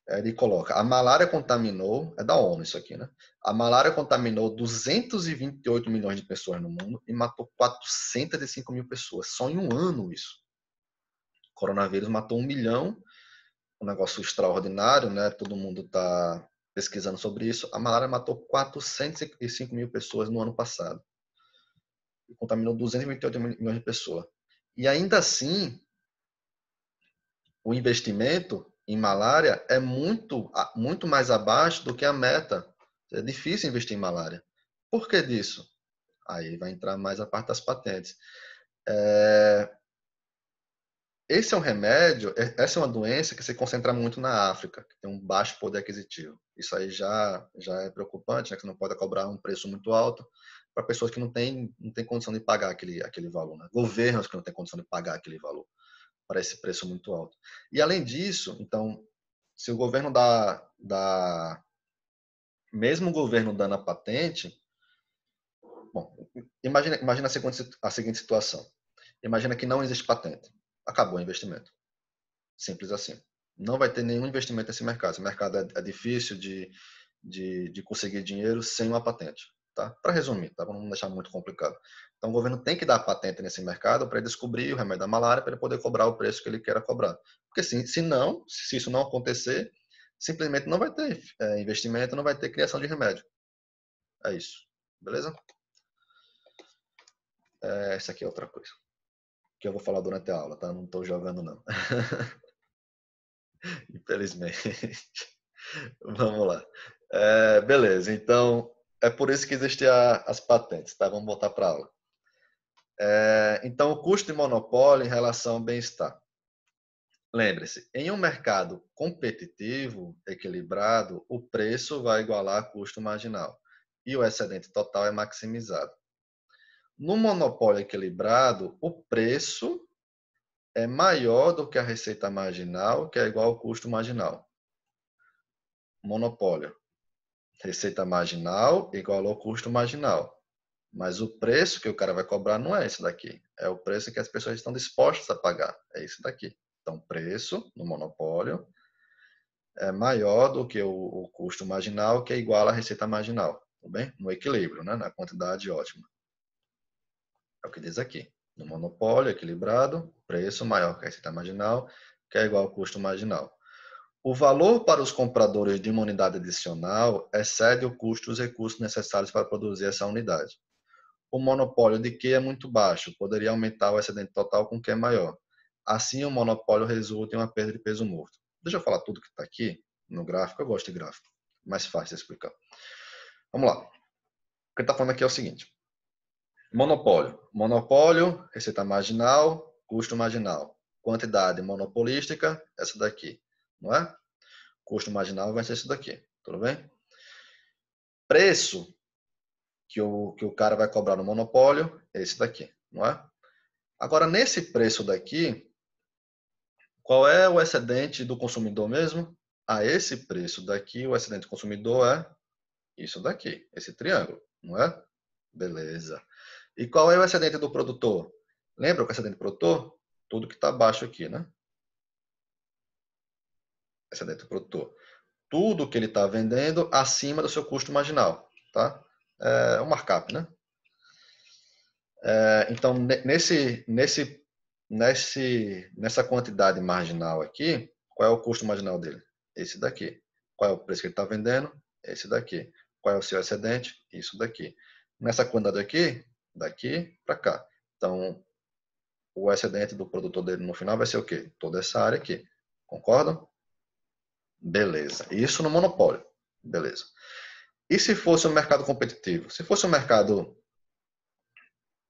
É, ele coloca, a malária contaminou, é da ONU isso aqui, né? A malária contaminou 228 milhões de pessoas no mundo e matou 405 mil pessoas. Só em um ano isso coronavírus matou um milhão, um negócio extraordinário, né? Todo mundo está pesquisando sobre isso. A malária matou 405 mil pessoas no ano passado e contaminou 228 milhões de pessoas. E ainda assim, o investimento em malária é muito, muito mais abaixo do que a meta. É difícil investir em malária. Por que disso? Aí vai entrar mais a parte das patentes. É, esse é um remédio, é, essa é uma doença que se concentra muito na África, que tem um baixo poder aquisitivo. Isso aí já, já é preocupante, né? Que você não pode cobrar um preço muito alto para pessoas que não têm não tem condição de pagar aquele, aquele valor, né? governos que não têm condição de pagar aquele valor para esse preço muito alto. E além disso, então, se o governo dá, dá mesmo o governo dando a patente, bom, imagina, imagina a, seguinte, a seguinte situação. Imagina que não existe patente acabou o investimento. Simples assim. Não vai ter nenhum investimento nesse mercado. Esse mercado é, é difícil de, de, de, conseguir dinheiro sem uma patente. Tá? Para resumir, tá? não deixar muito complicado. Então, o governo tem que dar patente nesse mercado para descobrir o remédio da malária, para ele poder cobrar o preço que ele queira cobrar. Porque se, se não, se isso não acontecer, simplesmente não vai ter é, investimento, não vai ter criação de remédio. É isso. Beleza? É, essa aqui é outra coisa que eu vou falar durante a aula, tá? Não estou jogando, não. Infelizmente. Vamos lá. É, beleza, então é por isso que existem as patentes, tá? Vamos voltar para a aula. É, então, o custo de monopólio em relação ao bem-estar. Lembre-se, em um mercado competitivo, equilibrado, o preço vai igualar custo marginal e o excedente total é maximizado. No monopólio equilibrado, o preço é maior do que a receita marginal, que é igual ao custo marginal. Monopólio. Receita marginal igual ao custo marginal. Mas o preço que o cara vai cobrar não é esse daqui. É o preço que as pessoas estão dispostas a pagar. É esse daqui. Então, preço no monopólio é maior do que o, o custo marginal, que é igual à receita marginal. Tudo tá bem? No equilíbrio, né? na quantidade ótima. É o que diz aqui. No monopólio equilibrado, preço maior que a receita marginal, que é igual ao custo marginal. O valor para os compradores de uma unidade adicional excede o custo dos recursos necessários para produzir essa unidade. O monopólio de Q é muito baixo, poderia aumentar o excedente total com Q maior. Assim, o monopólio resulta em uma perda de peso morto. Deixa eu falar tudo que está aqui no gráfico, eu gosto de gráfico, mais fácil de explicar. Vamos lá. O que está falando aqui é o seguinte: Monopólio. Monopólio, receita marginal, custo marginal. Quantidade monopolística, essa daqui, não é? Custo marginal vai ser isso daqui, tudo bem? Preço que o, que o cara vai cobrar no monopólio, é esse daqui, não é? Agora, nesse preço daqui, qual é o excedente do consumidor mesmo? A esse preço daqui, o excedente do consumidor é isso daqui, esse triângulo, não é? Beleza. E qual é o excedente do produtor? Lembra o excedente do produtor? Tudo que está abaixo aqui, né? Excedente do produtor. Tudo que ele está vendendo acima do seu custo marginal, tá? É o um markup, né? É, então, nesse, nesse, nesse, nessa quantidade marginal aqui, qual é o custo marginal dele? Esse daqui. Qual é o preço que ele está vendendo? Esse daqui. Qual é o seu excedente? Isso daqui. Nessa quantidade aqui, daqui para cá. Então, o excedente do produtor dele no final vai ser o quê? Toda essa área aqui. Concordam? Beleza. Isso no monopólio. Beleza. E se fosse um mercado competitivo? Se fosse um mercado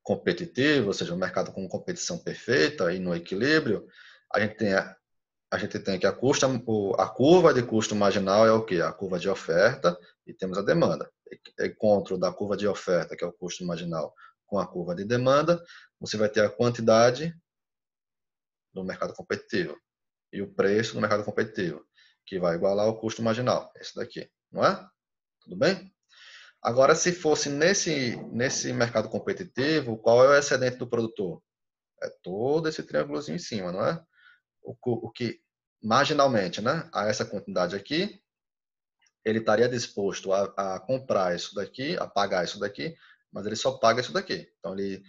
competitivo, ou seja, um mercado com competição perfeita e no equilíbrio, a gente tem a, a gente tem que a, custa, a curva de custo marginal é o quê? A curva de oferta e temos a demanda. Encontro da curva de oferta, que é o custo marginal, com a curva de demanda, você vai ter a quantidade no mercado competitivo e o preço no mercado competitivo, que vai igualar o custo marginal, esse daqui, não é? Tudo bem? Agora, se fosse nesse, nesse mercado competitivo, qual é o excedente do produtor? É todo esse triângulozinho em cima, não é? O, o que marginalmente, né, a essa quantidade aqui, ele estaria disposto a, a comprar isso daqui, a pagar isso daqui, mas ele só paga isso daqui. Então ele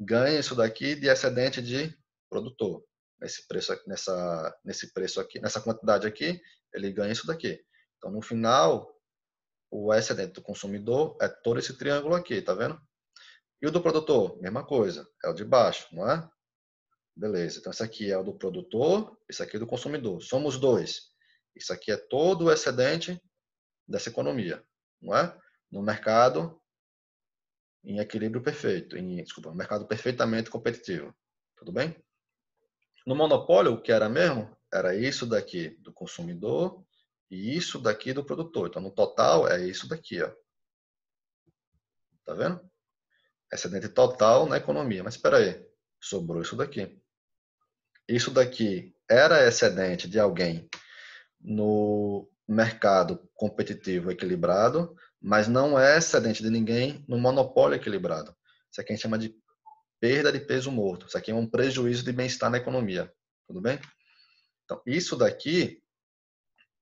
ganha isso daqui de excedente de produtor. Nesse preço, nessa, nesse preço aqui, nessa quantidade aqui, ele ganha isso daqui. Então no final, o excedente do consumidor é todo esse triângulo aqui, tá vendo? E o do produtor, mesma coisa, é o de baixo, não é? Beleza, então isso aqui é o do produtor, isso aqui é do consumidor. Somos dois. Isso aqui é todo o excedente dessa economia, não é? No mercado, em equilíbrio perfeito, em, desculpa, mercado perfeitamente competitivo. Tudo bem? No monopólio, o que era mesmo? Era isso daqui do consumidor e isso daqui do produtor. Então, no total, é isso daqui, ó. Tá vendo? Excedente total na economia. Mas espera aí, sobrou isso daqui. Isso daqui era excedente de alguém no mercado competitivo equilibrado, mas não é excedente de ninguém no monopólio equilibrado. Isso aqui a gente chama de perda de peso morto. Isso aqui é um prejuízo de bem-estar na economia. Tudo bem? Então, isso daqui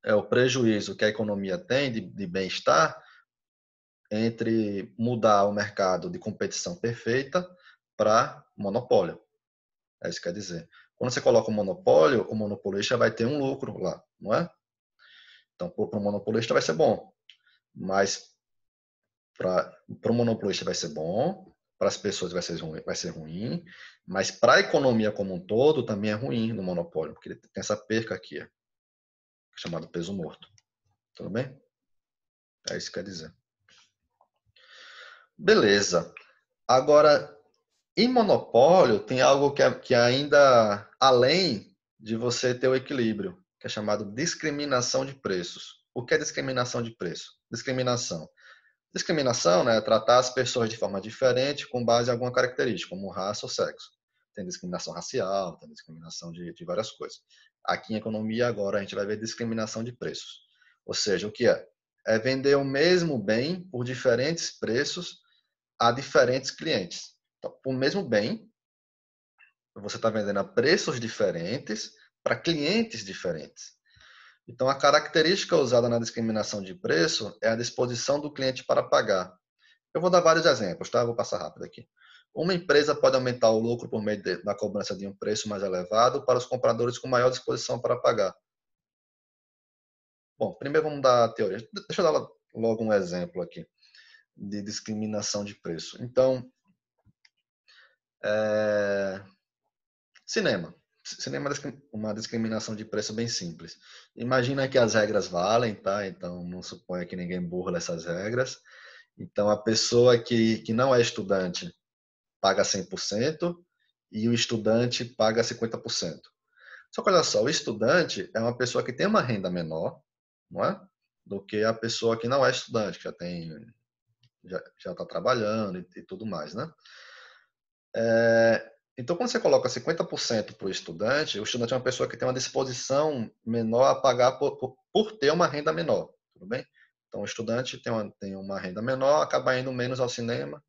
é o prejuízo que a economia tem de, de bem-estar entre mudar o mercado de competição perfeita para monopólio. É isso que quer dizer. Quando você coloca o monopólio, o monopolista vai ter um lucro lá, não é? Então, para o monopolista vai ser bom. Mas para o monopolista vai ser bom, para as pessoas vai ser ruim, vai ser ruim mas para a economia como um todo também é ruim no monopólio, porque tem essa perca aqui, chamado peso morto. Tudo bem? É isso que quer dizer. Beleza. Agora, em monopólio, tem algo que, é, que é ainda além de você ter o equilíbrio, que é chamado discriminação de preços. O que é discriminação de preço? Discriminação Discriminação né, é tratar as pessoas de forma diferente com base em alguma característica, como raça ou sexo. Tem discriminação racial, tem discriminação de, de várias coisas. Aqui em economia, agora, a gente vai ver discriminação de preços. Ou seja, o que é? É vender o mesmo bem por diferentes preços a diferentes clientes. Então, o mesmo bem, você está vendendo a preços diferentes para clientes diferentes. Então, a característica usada na discriminação de preço é a disposição do cliente para pagar. Eu vou dar vários exemplos, tá? Vou passar rápido aqui. Uma empresa pode aumentar o lucro por meio de, da cobrança de um preço mais elevado para os compradores com maior disposição para pagar. Bom, primeiro vamos dar a teoria. Deixa eu dar logo um exemplo aqui de discriminação de preço. Então, é... cinema. Você é uma discriminação de preço bem simples. Imagina que as regras valem, tá? Então não suponha que ninguém burla essas regras. Então a pessoa que, que não é estudante paga 100% e o estudante paga 50%. Só que olha só, o estudante é uma pessoa que tem uma renda menor, não é? Do que a pessoa que não é estudante, que já tem já está trabalhando e, e, tudo mais, né? É, então, quando você coloca 50% para o estudante, o estudante é uma pessoa que tem uma disposição menor a pagar por, por, por ter uma renda menor, tudo bem? Então, o estudante tem uma, tem uma renda menor, acaba indo menos ao cinema,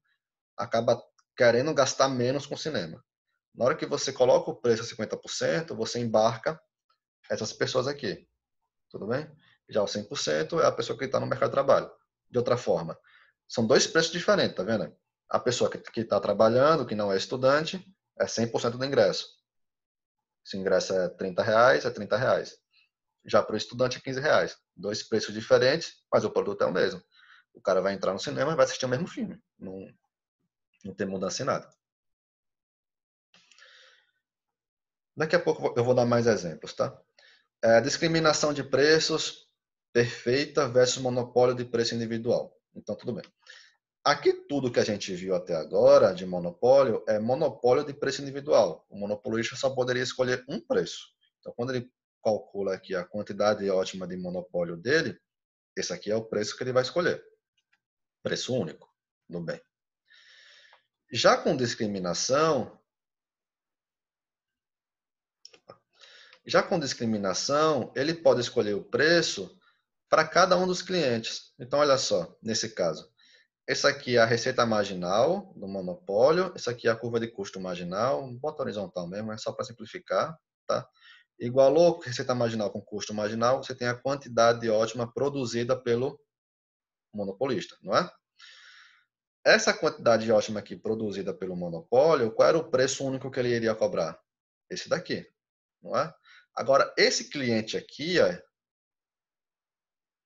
acaba querendo gastar menos com cinema. Na hora que você coloca o preço a 50%, você embarca essas pessoas aqui. Tudo bem? Já o 100% é a pessoa que está no mercado de trabalho. De outra forma, são dois preços diferentes, tá vendo? A pessoa que está trabalhando, que não é estudante, é 100% do ingresso. Se o ingresso é 30 reais, é 30 reais. Já para o estudante é 15 reais. Dois preços diferentes, mas o produto é o mesmo. O cara vai entrar no cinema e vai assistir o mesmo filme. Não, não tem mudança em nada. Daqui a pouco eu vou dar mais exemplos, tá? É, discriminação de preços perfeita versus monopólio de preço individual. Então, tudo bem. Aqui, tudo que a gente viu até agora de monopólio é monopólio de preço individual. O monopolista só poderia escolher um preço. Então, quando ele calcula aqui a quantidade ótima de monopólio dele, esse aqui é o preço que ele vai escolher. Preço único do bem. Já com discriminação, já com discriminação, ele pode escolher o preço para cada um dos clientes. Então, olha só, nesse caso, essa aqui é a receita marginal do monopólio. Essa aqui é a curva de custo marginal. Bota horizontal mesmo, é só para simplificar. Tá? Igualou receita marginal com custo marginal, você tem a quantidade ótima produzida pelo monopolista, não é? Essa quantidade ótima aqui produzida pelo monopólio, qual era o preço único que ele iria cobrar? Esse daqui, não é? Agora, esse cliente aqui, ó,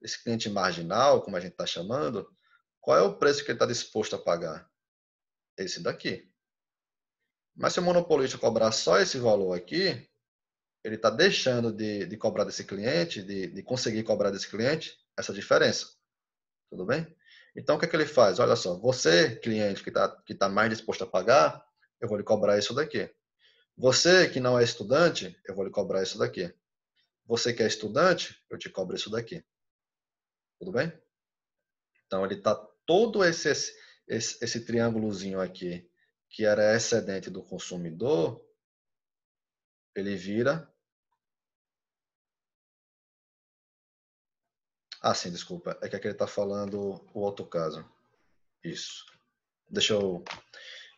esse cliente marginal, como a gente está chamando, qual é o preço que ele está disposto a pagar? Esse daqui. Mas se o monopolista cobrar só esse valor aqui, ele está deixando de, de, cobrar desse cliente, de, de, conseguir cobrar desse cliente essa diferença. Tudo bem? Então, o que, é que ele faz? Olha só, você, cliente, que está que tá mais disposto a pagar, eu vou lhe cobrar isso daqui. Você, que não é estudante, eu vou lhe cobrar isso daqui. Você que é estudante, eu te cobro isso daqui. Tudo bem? Então, ele está todo esse, esse, esse triângulozinho aqui, que era excedente do consumidor, ele vira. Ah, sim, desculpa. É que aqui ele está falando o outro caso. Isso. Deixa eu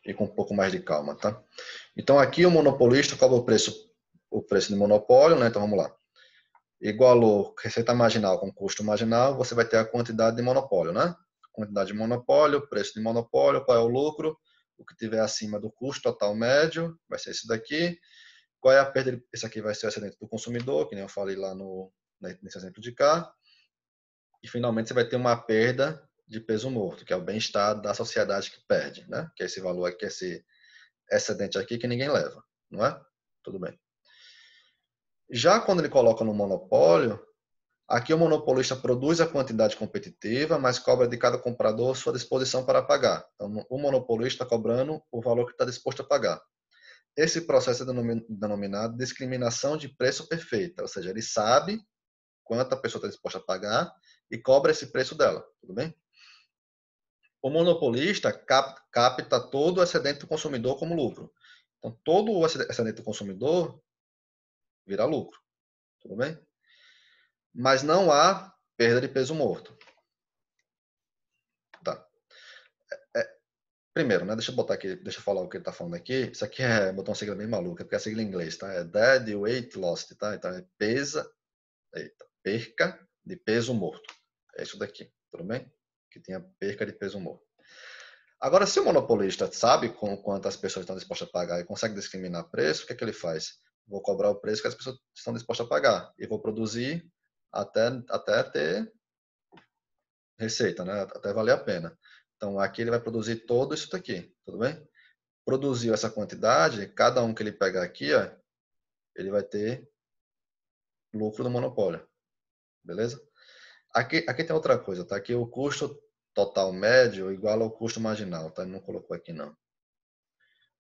ir com um pouco mais de calma, tá? Então aqui o monopolista cobra o preço, o preço de monopólio, né? Então vamos lá. Igualou receita marginal com custo marginal, você vai ter a quantidade de monopólio, né? quantidade de monopólio, preço de monopólio, qual é o lucro, o que tiver acima do custo total médio, vai ser esse daqui. Qual é a perda? Esse aqui vai ser o excedente do consumidor, que nem eu falei lá no, né, nesse exemplo de cá. E finalmente você vai ter uma perda de peso morto, que é o bem-estar da sociedade que perde, né? Que é esse valor aqui, esse excedente aqui que ninguém leva, não é? Tudo bem. Já quando ele coloca no monopólio, Aqui o monopolista produz a quantidade competitiva, mas cobra de cada comprador sua disposição para pagar. Então, o monopolista tá cobrando o valor que está disposto a pagar. Esse processo é denominado discriminação de preço perfeita, ou seja, ele sabe quanto a pessoa está disposta a pagar e cobra esse preço dela, tudo bem? O monopolista capta todo o excedente do consumidor como lucro. Então, todo o excedente do consumidor vira lucro, tudo bem? mas não há perda de peso morto. Tá. É, é, primeiro, né, deixa eu botar aqui, deixa eu falar o que ele tá falando aqui. Isso aqui é botar uma sigla bem maluca, é porque é a sigla em inglês, tá? É dead weight lost, tá? Então é pesa, eita, perca de peso morto. É isso daqui, tudo bem? Que tem a perca de peso morto. Agora, se o monopolista sabe com quantas pessoas estão dispostas a pagar e consegue discriminar preço, o que, é que ele faz? Vou cobrar o preço que as pessoas estão dispostas a pagar e vou produzir até, até ter receita, né? até valer a pena. Então, aqui ele vai produzir todo isso daqui, tudo bem? Produziu essa quantidade, cada um que ele pegar aqui, ó, ele vai ter lucro do monopólio, beleza? Aqui, aqui tem outra coisa, tá? Aqui o custo total médio igual ao custo marginal, tá? Ele não colocou aqui, não.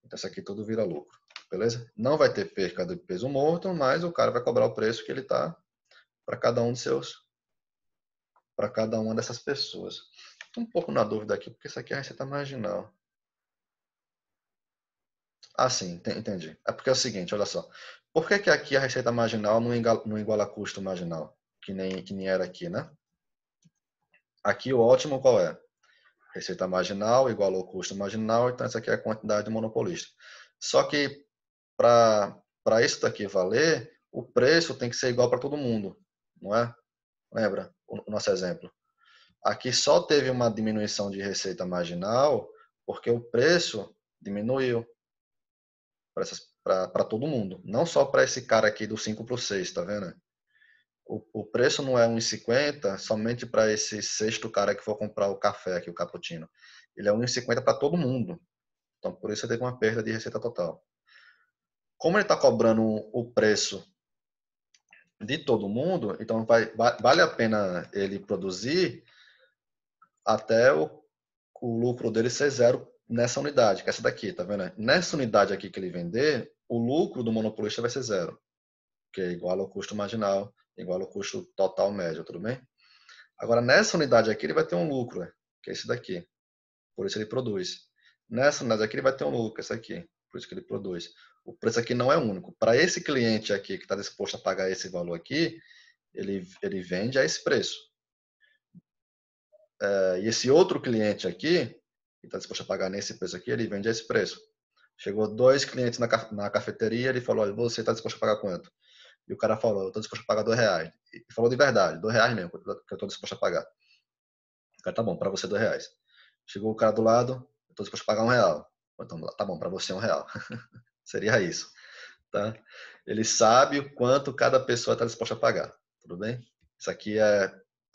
Então, isso aqui tudo vira lucro, beleza? Não vai ter perca de peso morto, mas o cara vai cobrar o preço que ele está para cada um dos seus para cada uma dessas pessoas. Estou um pouco na dúvida aqui, porque isso aqui é a receita marginal. Ah, sim, entendi. É porque é o seguinte, olha só. Por que, que aqui a receita marginal não iguala, não iguala custo marginal? Que nem, que nem era aqui, né? Aqui o ótimo qual é? Receita marginal igualou custo marginal, então essa aqui é a quantidade do monopolista. Só que para isso daqui valer, o preço tem que ser igual para todo mundo não é? Lembra o nosso exemplo? Aqui só teve uma diminuição de receita marginal porque o preço diminuiu para todo mundo, não só para esse cara aqui do 5 para o 6, tá vendo? O, o preço não é 1,50 somente para esse sexto cara que for comprar o café aqui, o cappuccino. Ele é 1,50 para todo mundo. Então, por isso teve uma perda de receita total. Como ele está cobrando o preço de todo mundo, então vai, vale a pena ele produzir até o, o lucro dele ser zero nessa unidade, que é essa daqui, tá vendo? Nessa unidade aqui que ele vender, o lucro do monopolista vai ser zero, que é igual ao custo marginal, igual ao custo total médio, tudo bem? Agora, nessa unidade aqui, ele vai ter um lucro, que é esse daqui. Por isso ele produz. Nessa unidade aqui, ele vai ter um lucro, é esse aqui. Por isso que ele produz o preço aqui não é único. Para esse cliente aqui que está disposto a pagar esse valor aqui, ele, ele vende a esse preço. É, e esse outro cliente aqui, que está disposto a pagar nesse preço aqui, ele vende a esse preço. Chegou dois clientes na, na cafeteria, ele falou, você está disposto a pagar quanto? E o cara falou, eu estou disposto a pagar dois reais. E falou de verdade, dois reais mesmo, que eu estou disposto a pagar. O cara, tá bom, para você dois reais. Chegou o cara do lado, eu estou disposto a pagar um real. Então, tá bom, para você um real. Seria isso. Tá? Ele sabe o quanto cada pessoa está disposta a pagar. Tudo bem? Isso aqui é,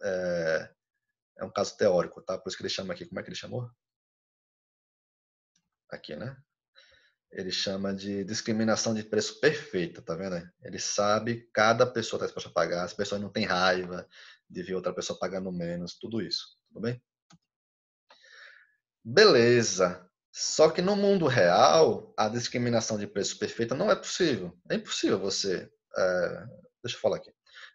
é, é, um caso teórico, tá? Por isso que ele chama aqui. Como é que ele chamou? Aqui, né? Ele chama de discriminação de preço perfeita, tá vendo? Aí? Ele sabe cada pessoa está disposta a pagar, as pessoas não têm raiva de ver outra pessoa pagando menos, tudo isso, tudo bem? Beleza. Só que no mundo real, a discriminação de preço perfeita não é possível. É impossível você. É, deixa eu falar aqui.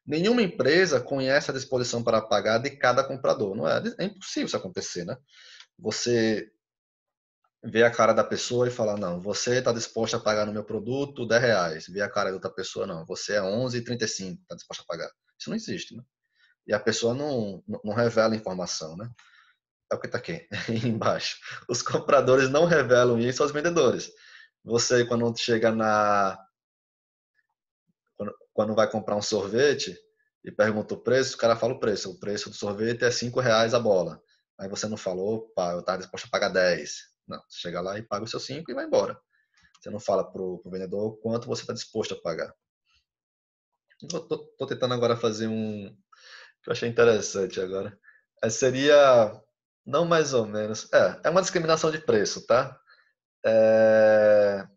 Nenhuma empresa conhece a disposição para pagar de cada comprador. Não é, é impossível isso acontecer, né? Você vê a cara da pessoa e fala não, você está disposto a pagar no meu produto 10 reais. Vê a cara da outra pessoa, não, você é 11,35, está disposto a pagar. Isso não existe, né? E a pessoa não, não revela informação, né? é o que está aqui embaixo. Os compradores não revelam isso aos vendedores. Você, quando chega na. Quando vai comprar um sorvete e pergunta o preço, o cara fala o preço. O preço do sorvete é 5 reais a bola. Aí você não falou, opa, eu estava disposto a pagar 10. Não, você chega lá e paga o seu 5 e vai embora. Você não fala pro o vendedor quanto você está disposto a pagar. Estou tentando agora fazer um que eu achei interessante agora. É, seria não mais ou menos. É, é uma discriminação de preço, tá? É...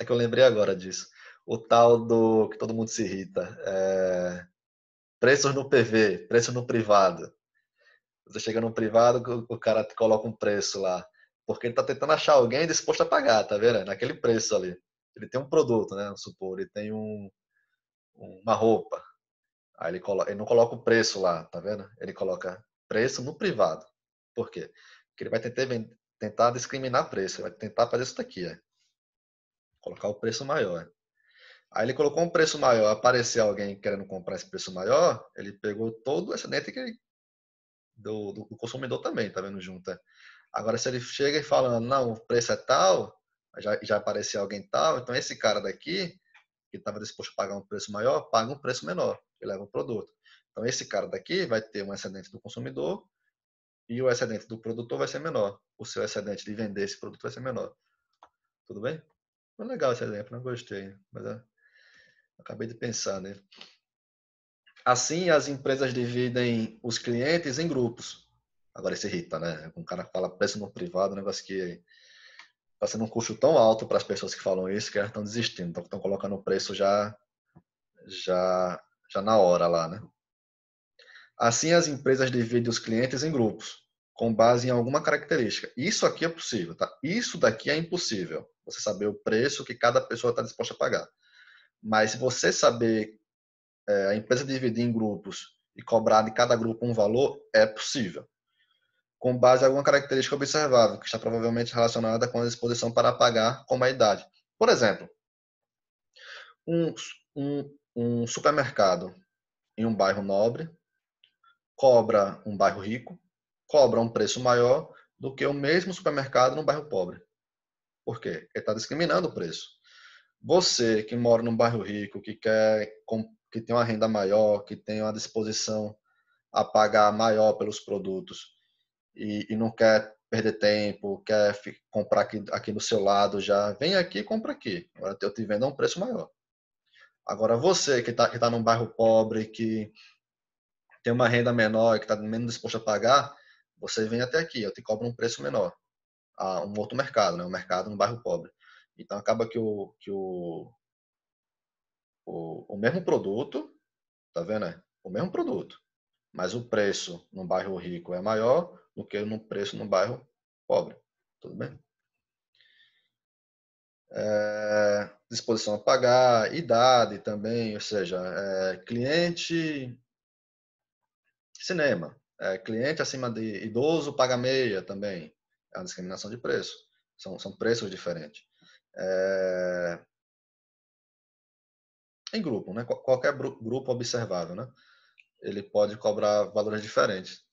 é que eu lembrei agora disso. O tal do que todo mundo se irrita. É... Preços no PV, preço no privado. Você chega no privado, o cara coloca um preço lá. Porque ele está tentando achar alguém disposto a pagar, tá vendo? É naquele preço ali. Ele tem um produto, né? Vamos supor, ele tem um, uma roupa. Aí ele, coloca, ele não coloca o preço lá, tá vendo? Ele coloca preço no privado. Por quê? Porque ele vai tentar, tentar discriminar preço, ele vai tentar fazer isso daqui, ó. É. colocar o preço maior. Aí ele colocou um preço maior, apareceu alguém querendo comprar esse preço maior, ele pegou todo o excedente que do, do, consumidor também, tá vendo, junta. É. Agora, se ele chega e fala, não, o preço é tal, já, já apareceu alguém tal, então esse cara daqui, que estava disposto a pagar um preço maior, paga um preço menor, ele leva o produto. Então, esse cara daqui vai ter um excedente do consumidor, e o excedente do produtor vai ser menor. O seu excedente de vender esse produto vai ser menor. Tudo bem? Foi legal esse exemplo, não né? gostei, mas eu... É, acabei de pensar nele. Né? Assim, as empresas dividem os clientes em grupos. Agora isso irrita, né? Um cara fala preço no privado, um negócio que está sendo um custo tão alto para as pessoas que falam isso que elas estão desistindo, estão colocando o preço já, já, já na hora lá, né? Assim, as empresas dividem os clientes em grupos com base em alguma característica. Isso aqui é possível, tá? Isso daqui é impossível. Você saber o preço que cada pessoa está disposta a pagar. Mas se você saber é, a empresa dividir em grupos e cobrar de cada grupo um valor, é possível. Com base em alguma característica observável, que está provavelmente relacionada com a disposição para pagar, como a idade. Por exemplo, um, um, um supermercado em um bairro nobre cobra um bairro rico cobra um preço maior do que o mesmo supermercado no bairro pobre. Por quê? Ele está discriminando o preço. Você que mora num bairro rico, que quer que tem uma renda maior, que tem uma disposição a pagar maior pelos produtos e, e não quer perder tempo, quer comprar aqui, aqui no seu lado já, vem aqui e compra aqui. Agora eu te vendo a um preço maior. Agora você que está que tá num bairro pobre, que tem uma renda menor, que está menos disposto a pagar, você vem até aqui, eu te cobro um preço menor, a ah, um outro mercado, né? um mercado no bairro pobre. Então acaba que o, que o, o, o mesmo produto, tá vendo? né O mesmo produto, mas o preço no bairro rico é maior do que no preço no bairro pobre. Tudo bem? É, disposição a pagar, idade também, ou seja, é, cliente, cinema, é, cliente acima de idoso paga meia também. É uma discriminação de preço. São, são preços diferentes. É... Em grupo, né? Qualquer grupo observável, né? Ele pode cobrar valores diferentes.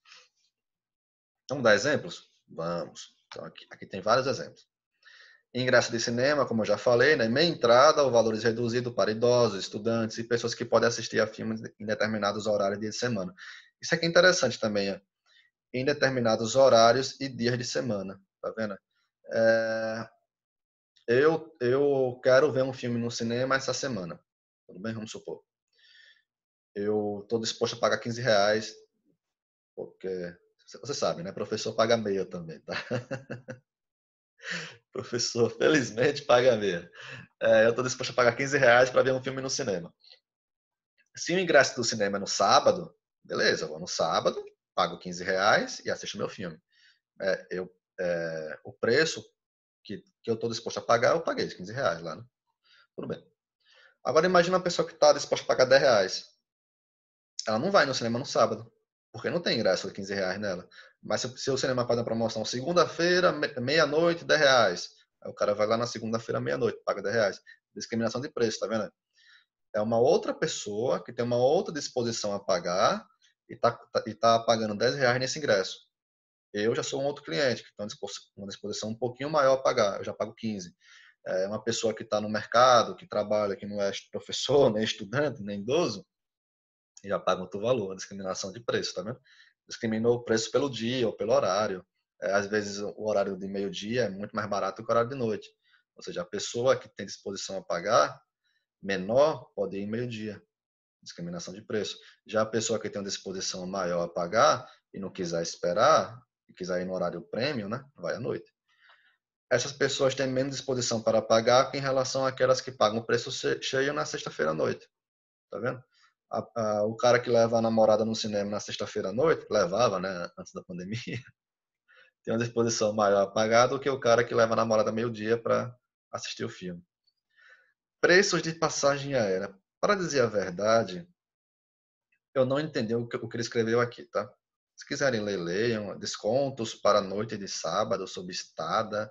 Vamos dar exemplos? Vamos. Então, aqui, aqui tem vários exemplos. Ingresso de cinema, como eu já falei, né? meia entrada ou valores é reduzidos para idosos, estudantes e pessoas que podem assistir a filmes em determinados horários de semana. Isso aqui é interessante também, ó. em determinados horários e dias de semana, tá vendo? É... eu, eu quero ver um filme no cinema essa semana, tudo bem? Vamos supor. Eu estou disposto a pagar 15 reais, porque você sabe, né? Professor paga meia também, tá? Professor, felizmente, paga meia. É, eu estou disposto a pagar 15 reais para ver um filme no cinema. Se o ingresso do cinema é no sábado, Beleza, vou no sábado, pago 15 reais e assisto meu filme. É, eu, é, o preço que, que eu estou disposto a pagar, eu paguei 15 reais lá, né? Tudo bem. Agora imagina uma pessoa que está disposta a pagar 10 reais. Ela não vai no cinema no sábado, porque não tem ingresso de 15 reais nela. Mas se, se o cinema faz uma promoção segunda-feira, meia-noite, 10 reais. Aí o cara vai lá na segunda-feira, meia-noite, paga 10 reais. Discriminação de preço, tá vendo? É uma outra pessoa que tem uma outra disposição a pagar e está tá, tá pagando 10 reais nesse ingresso. Eu já sou um outro cliente, que está uma disposição um pouquinho maior a pagar, eu já pago 15. É uma pessoa que está no mercado, que trabalha, que não é professor, nem estudante, nem idoso, já paga outro valor, a discriminação de preço, tá vendo? Discriminou o preço pelo dia ou pelo horário. É, às vezes o horário de meio-dia é muito mais barato que o horário de noite. Ou seja, a pessoa que tem disposição a pagar menor pode ir meio-dia discriminação de preço. Já a pessoa que tem uma disposição maior a pagar e não quiser esperar, e quiser ir no horário prêmio, né, vai à noite. Essas pessoas têm menos disposição para pagar que em relação àquelas que pagam o preço cheio na sexta-feira à noite. Tá vendo? A, a, o cara que leva a namorada no cinema na sexta-feira à noite, levava, né, antes da pandemia, tem uma disposição maior a pagar do que o cara que leva a namorada meio-dia para assistir o filme. Preços de passagem aérea. Para dizer a verdade, eu não entendi o que, o que ele escreveu aqui, tá? Se quiserem ler, leiam. Descontos para noite de sábado sob estada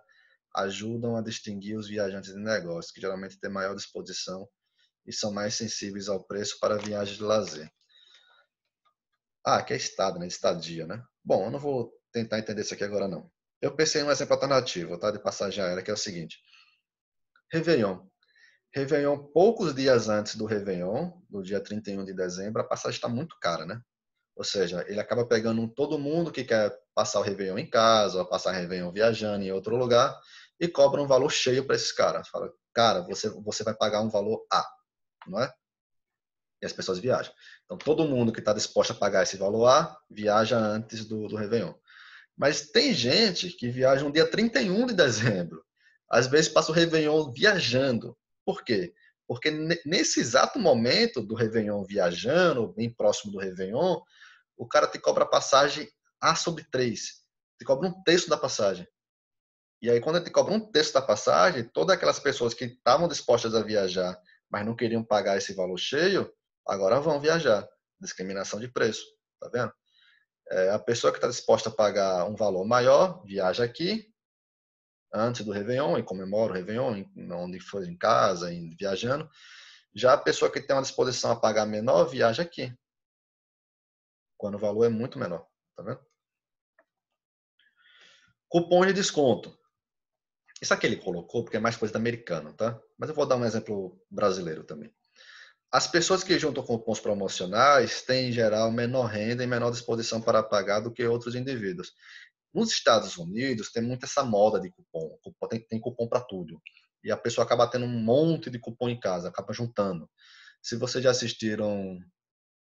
ajudam a distinguir os viajantes de negócios, que geralmente têm maior disposição e são mais sensíveis ao preço para viagens de lazer. Ah, que é estada, né? Estadia, né? Bom, eu não vou tentar entender isso aqui agora, não. Eu pensei em um exemplo alternativo, tá? De passagem aérea, que é o seguinte. Réveillon. Réveillon, poucos dias antes do Réveillon, no dia 31 de dezembro, a passagem está muito cara, né? Ou seja, ele acaba pegando todo mundo que quer passar o Réveillon em casa, ou passar o Réveillon viajando em outro lugar, e cobra um valor cheio para esses caras. Fala, cara, você, você vai pagar um valor A, não é? E as pessoas viajam. Então, todo mundo que está disposto a pagar esse valor A, viaja antes do, do Réveillon. Mas tem gente que viaja no dia 31 de dezembro. Às vezes passa o Réveillon viajando. Por quê? Porque nesse exato momento do Réveillon viajando, bem próximo do Réveillon, o cara te cobra passagem A sobre 3. Te cobra um terço da passagem. E aí, quando ele te cobra um terço da passagem, todas aquelas pessoas que estavam dispostas a viajar, mas não queriam pagar esse valor cheio, agora vão viajar. Discriminação de preço. Tá vendo? É, a pessoa que está disposta a pagar um valor maior, viaja aqui antes do Réveillon e comemora o Réveillon, onde for em casa, em, viajando. Já a pessoa que tem uma disposição a pagar menor viaja aqui, quando o valor é muito menor. Tá vendo? Cupom de desconto. Isso aqui ele colocou porque é mais coisa americana tá? Mas eu vou dar um exemplo brasileiro também. As pessoas que juntam cupons promocionais têm, em geral, menor renda e menor disposição para pagar do que outros indivíduos. Nos Estados Unidos tem muito essa moda de cupom, tem, tem cupom para tudo. E a pessoa acaba tendo um monte de cupom em casa, acaba juntando. Se vocês já assistiram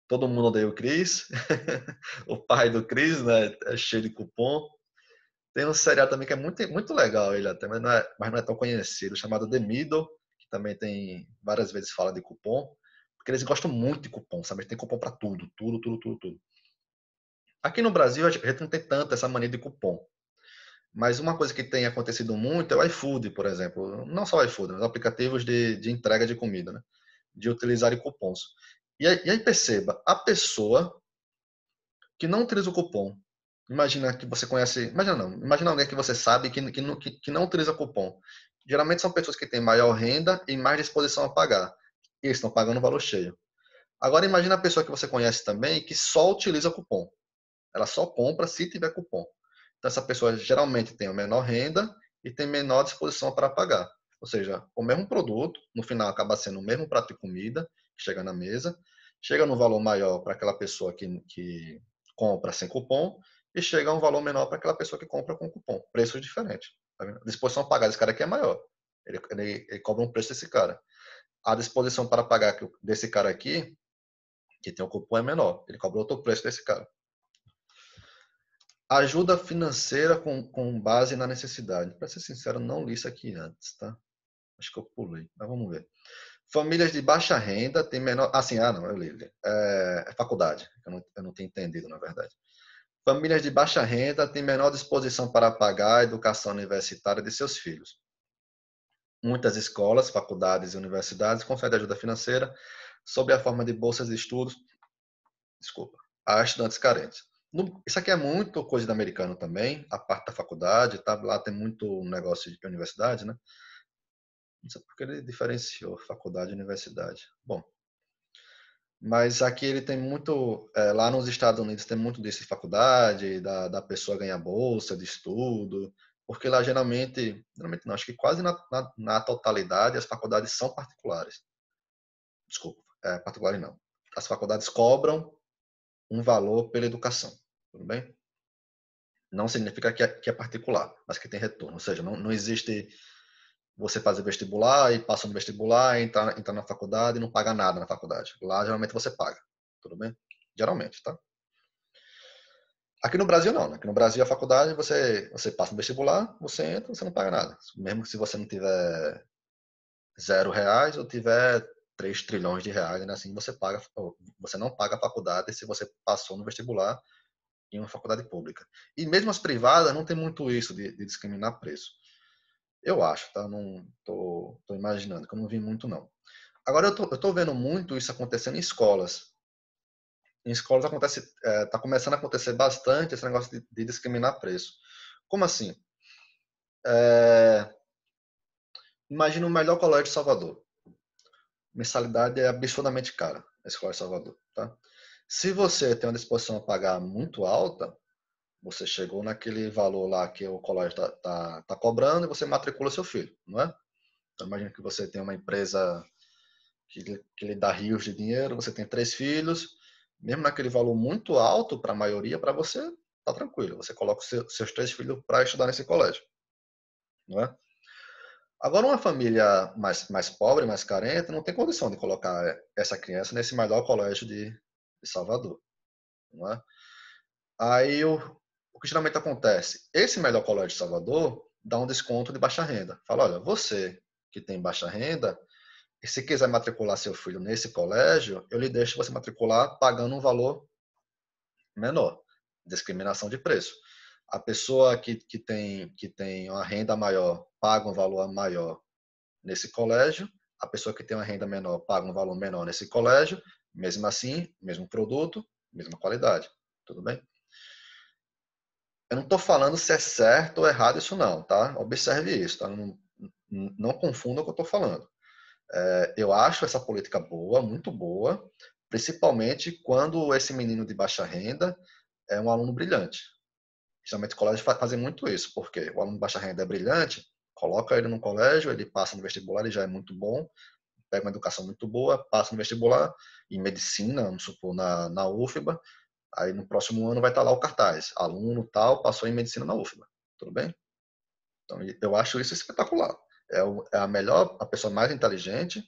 Todo Mundo Odeia o Chris, o pai do Chris, né, é cheio de cupom. Tem um serial também que é muito, muito legal, ele até, mas não, é, mas não é tão conhecido, chamado The Middle, que também tem várias vezes fala de cupom, porque eles gostam muito de cupom, sabe? Tem cupom para tudo, tudo, tudo, tudo, tudo. Aqui no Brasil, a gente não tem tanta essa mania de cupom. Mas uma coisa que tem acontecido muito é o iFood, por exemplo. Não só o iFood, mas aplicativos de, de entrega de comida, né? De utilizar cupons. E aí, e aí perceba, a pessoa que não utiliza o cupom, imagina que você conhece, imagina não, imagina alguém que você sabe que, que, que, que não utiliza cupom. Geralmente são pessoas que têm maior renda e mais disposição a pagar. E estão pagando o valor cheio. Agora imagina a pessoa que você conhece também que só utiliza cupom. Ela só compra se tiver cupom. Então, essa pessoa geralmente tem a menor renda e tem menor disposição para pagar. Ou seja, o mesmo produto, no final acaba sendo o mesmo prato de comida que chega na mesa, chega no valor maior para aquela pessoa que, que compra sem cupom e chega a um valor menor para aquela pessoa que compra com cupom. Preços diferentes. Tá a disposição a pagar desse cara aqui é maior. Ele, ele, ele, cobra um preço desse cara. A disposição para pagar desse cara aqui, que tem um cupom, é menor. Ele cobra outro preço desse cara. Ajuda financeira com, com base na necessidade. Para ser sincero, não li isso aqui antes, tá? Acho que eu pulei, mas vamos ver. Famílias de baixa renda têm menor. Assim, ah, não, eu li. É, é faculdade, eu não, eu não tenho entendido, na verdade. Famílias de baixa renda têm menor disposição para pagar a educação universitária de seus filhos. Muitas escolas, faculdades e universidades conferem ajuda financeira sob a forma de bolsas de estudos desculpa, a estudantes carentes no, isso aqui é muito coisa de americano também, a parte da faculdade, tá? lá tem muito negócio de universidade, né? Não sei porque ele diferenciou faculdade e universidade. Bom, mas aqui ele tem muito, é, lá nos Estados Unidos tem muito disso de faculdade, da, da pessoa ganhar bolsa de estudo, porque lá geralmente, geralmente não, acho que quase na, na, na totalidade as faculdades são particulares. Desculpa, é, particulares não. As faculdades cobram um valor pela educação. Tudo bem? Não significa que é, que é particular, mas que tem retorno. Ou seja, não, não existe você fazer vestibular e passa no vestibular, entrar, entrar na faculdade e não paga nada na faculdade. Lá, geralmente, você paga. Tudo bem? Geralmente, tá? Aqui no Brasil, não. Né? Aqui no Brasil, a faculdade, você, você passa no vestibular, você entra, você não paga nada. Mesmo se você não tiver zero reais ou tiver 3 trilhões de reais, né? assim você paga, você não paga a faculdade se você passou no vestibular em uma faculdade pública. E mesmo as privadas não tem muito isso de, de discriminar preço. Eu acho, tá? Não tô, tô, imaginando, que eu não vi muito não. Agora eu tô, eu tô vendo muito isso acontecendo em escolas. Em escolas acontece, é, tá começando a acontecer bastante esse negócio de, de discriminar preço. Como assim? É, imagina o melhor colégio de Salvador. Mensalidade é absurdamente cara, a escola de Salvador, tá? Se você tem uma disposição a pagar muito alta, você chegou naquele valor lá que o colégio está tá, tá cobrando e você matricula seu filho, não é? Então, imagina que você tem uma empresa que, que lhe dá rios de dinheiro, você tem três filhos, mesmo naquele valor muito alto para a maioria, para você, tá tranquilo, você coloca seu, seus três filhos para estudar nesse colégio, não é? Agora, uma família mais, mais pobre, mais carente, não tem condição de colocar essa criança nesse maior colégio de, de Salvador. Não é? Aí o, o que geralmente acontece? Esse melhor colégio de Salvador dá um desconto de baixa renda. Fala, olha, você que tem baixa renda, se quiser matricular seu filho nesse colégio, eu lhe deixo você matricular pagando um valor menor. Discriminação de preço. A pessoa que, que, tem, que tem uma renda maior paga um valor maior nesse colégio, a pessoa que tem uma renda menor paga um valor menor nesse colégio mesmo assim, mesmo produto, mesma qualidade. Tudo bem? Eu não estou falando se é certo ou errado isso não, tá? Observe isso, tá? Não, não confunda o que eu estou falando. É, eu acho essa política boa, muito boa, principalmente quando esse menino de baixa renda é um aluno brilhante. Geralmente colégios fazem muito isso, porque o aluno de baixa renda é brilhante, coloca ele no colégio, ele passa no vestibular, ele já é muito bom, pega uma educação muito boa, passa no vestibular, em medicina, vamos supor, na, na UFBA, aí no próximo ano vai estar tá lá o cartaz, aluno tal, passou em medicina na UFBA, tudo bem? Então, eu acho isso espetacular. É, o, é a melhor, a pessoa mais inteligente,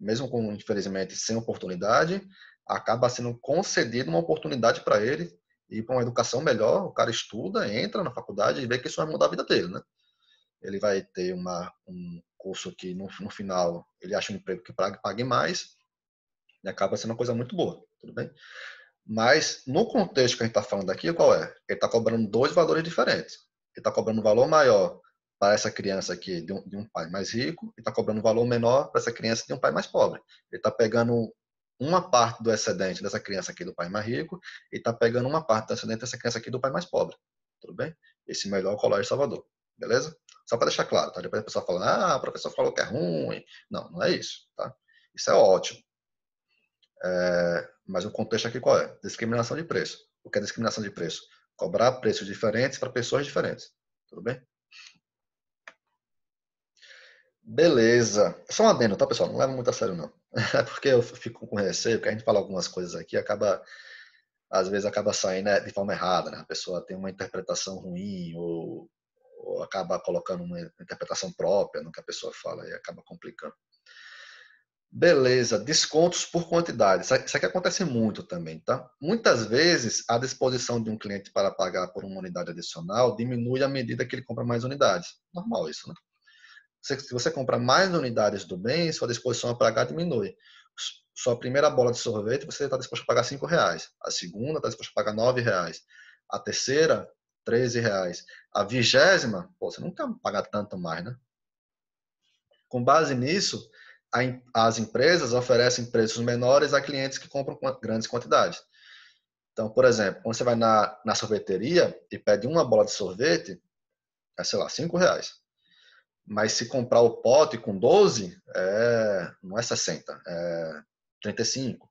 mesmo com, infelizmente, sem oportunidade, acaba sendo concedida uma oportunidade para ele ir para uma educação melhor, o cara estuda, entra na faculdade e vê que isso vai mudar a vida dele, né? ele vai ter uma, um curso que no, no final ele acha um emprego que pague mais e acaba sendo uma coisa muito boa, tudo bem? Mas no contexto que a gente está falando aqui, qual é? Ele está cobrando dois valores diferentes. Ele está cobrando um valor maior para essa criança aqui de um, de um pai mais rico e está cobrando um valor menor para essa criança de um pai mais pobre. Ele está pegando uma parte do excedente dessa criança aqui do pai mais rico e está pegando uma parte do excedente dessa criança aqui do pai mais pobre. Tudo bem? Esse melhor colégio Salvador. Beleza? Só para deixar claro, tá? Depois a pessoa fala, ah, o professor falou que é ruim. Não, não é isso, tá? Isso é ótimo. É, mas o contexto aqui qual é? Discriminação de preço. O que é discriminação de preço? Cobrar preços diferentes para pessoas diferentes. Tudo bem? Beleza. Só um adendo, tá, pessoal? Não leva muito a sério, não. É porque eu fico com receio, que a gente fala algumas coisas aqui acaba, às vezes, acaba saindo né, de forma errada, né? A pessoa tem uma interpretação ruim ou ou acaba colocando uma interpretação própria no que a pessoa fala e acaba complicando. Beleza, descontos por quantidade. Isso aqui acontece muito também, tá? Muitas vezes a disposição de um cliente para pagar por uma unidade adicional diminui à medida que ele compra mais unidades. Normal isso, né? Se você comprar mais unidades do bem, sua disposição a pagar diminui. Sua primeira bola de sorvete você está disposto a pagar cinco reais. A segunda está disposto a pagar nove reais. A terceira 13 reais. A vigésima, pô, você nunca paga tanto mais, né? Com base nisso, a, as empresas oferecem preços menores a clientes que compram grandes quantidades. Então, por exemplo, quando você vai na, na sorveteria e pede uma bola de sorvete, é, sei lá, 5 reais. Mas se comprar o pote com 12, é, não é 60, é 35.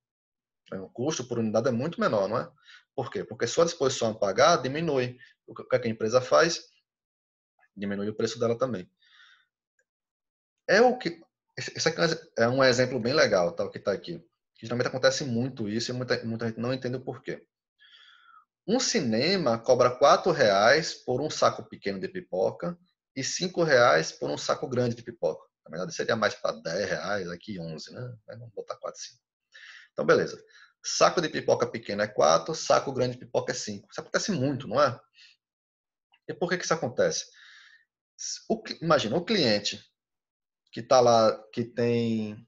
O é custo por unidade é muito menor, não é? Por quê? Porque sua disposição a pagar diminui o que a empresa faz? Diminui o preço dela também. É o que. Esse aqui é, é um exemplo bem legal, tá, o que está aqui. Geralmente acontece muito isso e muita, muita gente não entende o porquê. Um cinema cobra quatro reais por um saco pequeno de pipoca e cinco reais por um saco grande de pipoca. Na verdade, seria mais para 10 reais, aqui 11, né? Vamos botar 4, 5. Então, beleza. Saco de pipoca pequeno é 4, saco grande de pipoca é 5. Isso acontece muito, não é? E por que, que isso acontece? O, imagina, o cliente que está lá, que tem.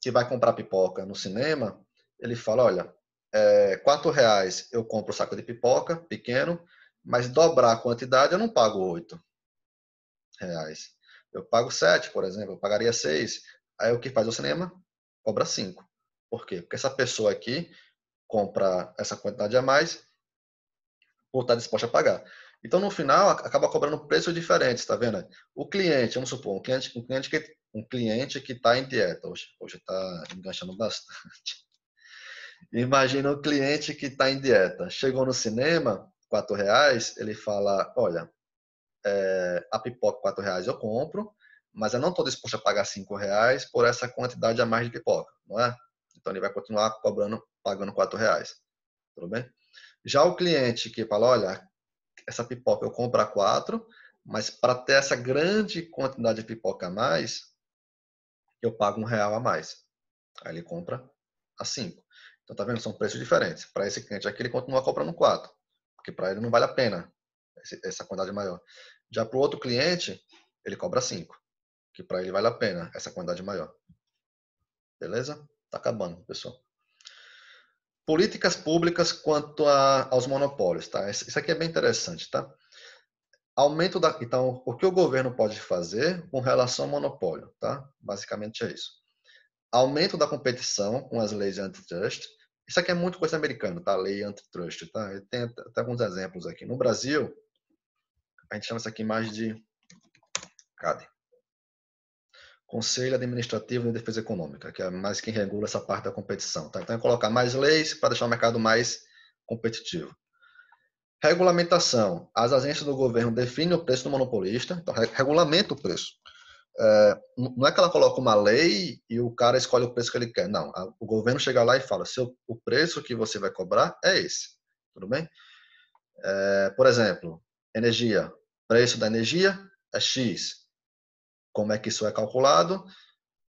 que vai comprar pipoca no cinema, ele fala, olha, é, quatro reais eu compro o saco de pipoca, pequeno, mas dobrar a quantidade eu não pago oito reais. Eu pago sete, por exemplo, eu pagaria seis. Aí o que faz o cinema? Cobra cinco. Por quê? Porque essa pessoa aqui compra essa quantidade a mais por estar disposta a pagar. Então, no final, acaba cobrando preços diferentes, tá vendo? O cliente, vamos supor, um cliente, um cliente que um cliente que está em dieta, hoje está enganchando bastante. Imagina o um cliente que está em dieta, chegou no cinema, quatro reais, ele fala, olha, é, a pipoca quatro reais eu compro, mas eu não estou disposto a pagar cinco reais por essa quantidade a mais de pipoca, não é? Então ele vai continuar cobrando, pagando quatro reais, tudo bem? Já o cliente que fala, olha, essa pipoca eu compro a quatro, mas para ter essa grande quantidade de pipoca a mais, eu pago um real a mais. Aí ele compra a cinco. Então tá vendo? São preços diferentes. Para esse cliente aqui, ele continua comprando quatro, porque para ele não vale a pena essa quantidade maior. Já para o outro cliente, ele cobra cinco, que para ele vale a pena essa quantidade maior. Beleza? Tá acabando, pessoal. Políticas públicas quanto a, aos monopólios, tá? Isso aqui é bem interessante, tá? Aumento da. Então, o que o governo pode fazer com relação ao monopólio, tá? Basicamente é isso. Aumento da competição com as leis antitrust. Isso aqui é muito coisa americana, tá? Lei antitrust, tá? Tem até alguns exemplos aqui. No Brasil, a gente chama isso aqui mais de. Cadê? Conselho Administrativo de Defesa Econômica, que é mais quem regula essa parte da competição. Tá? Então, é colocar mais leis para deixar o mercado mais competitivo. Regulamentação. As agências do governo definem o preço do monopolista, então, regulamenta o preço. É, não é que ela coloca uma lei e o cara escolhe o preço que ele quer. Não, o governo chega lá e fala: seu, o preço que você vai cobrar é esse. Tudo bem? É, por exemplo, energia. Preço da energia é X como é que isso é calculado?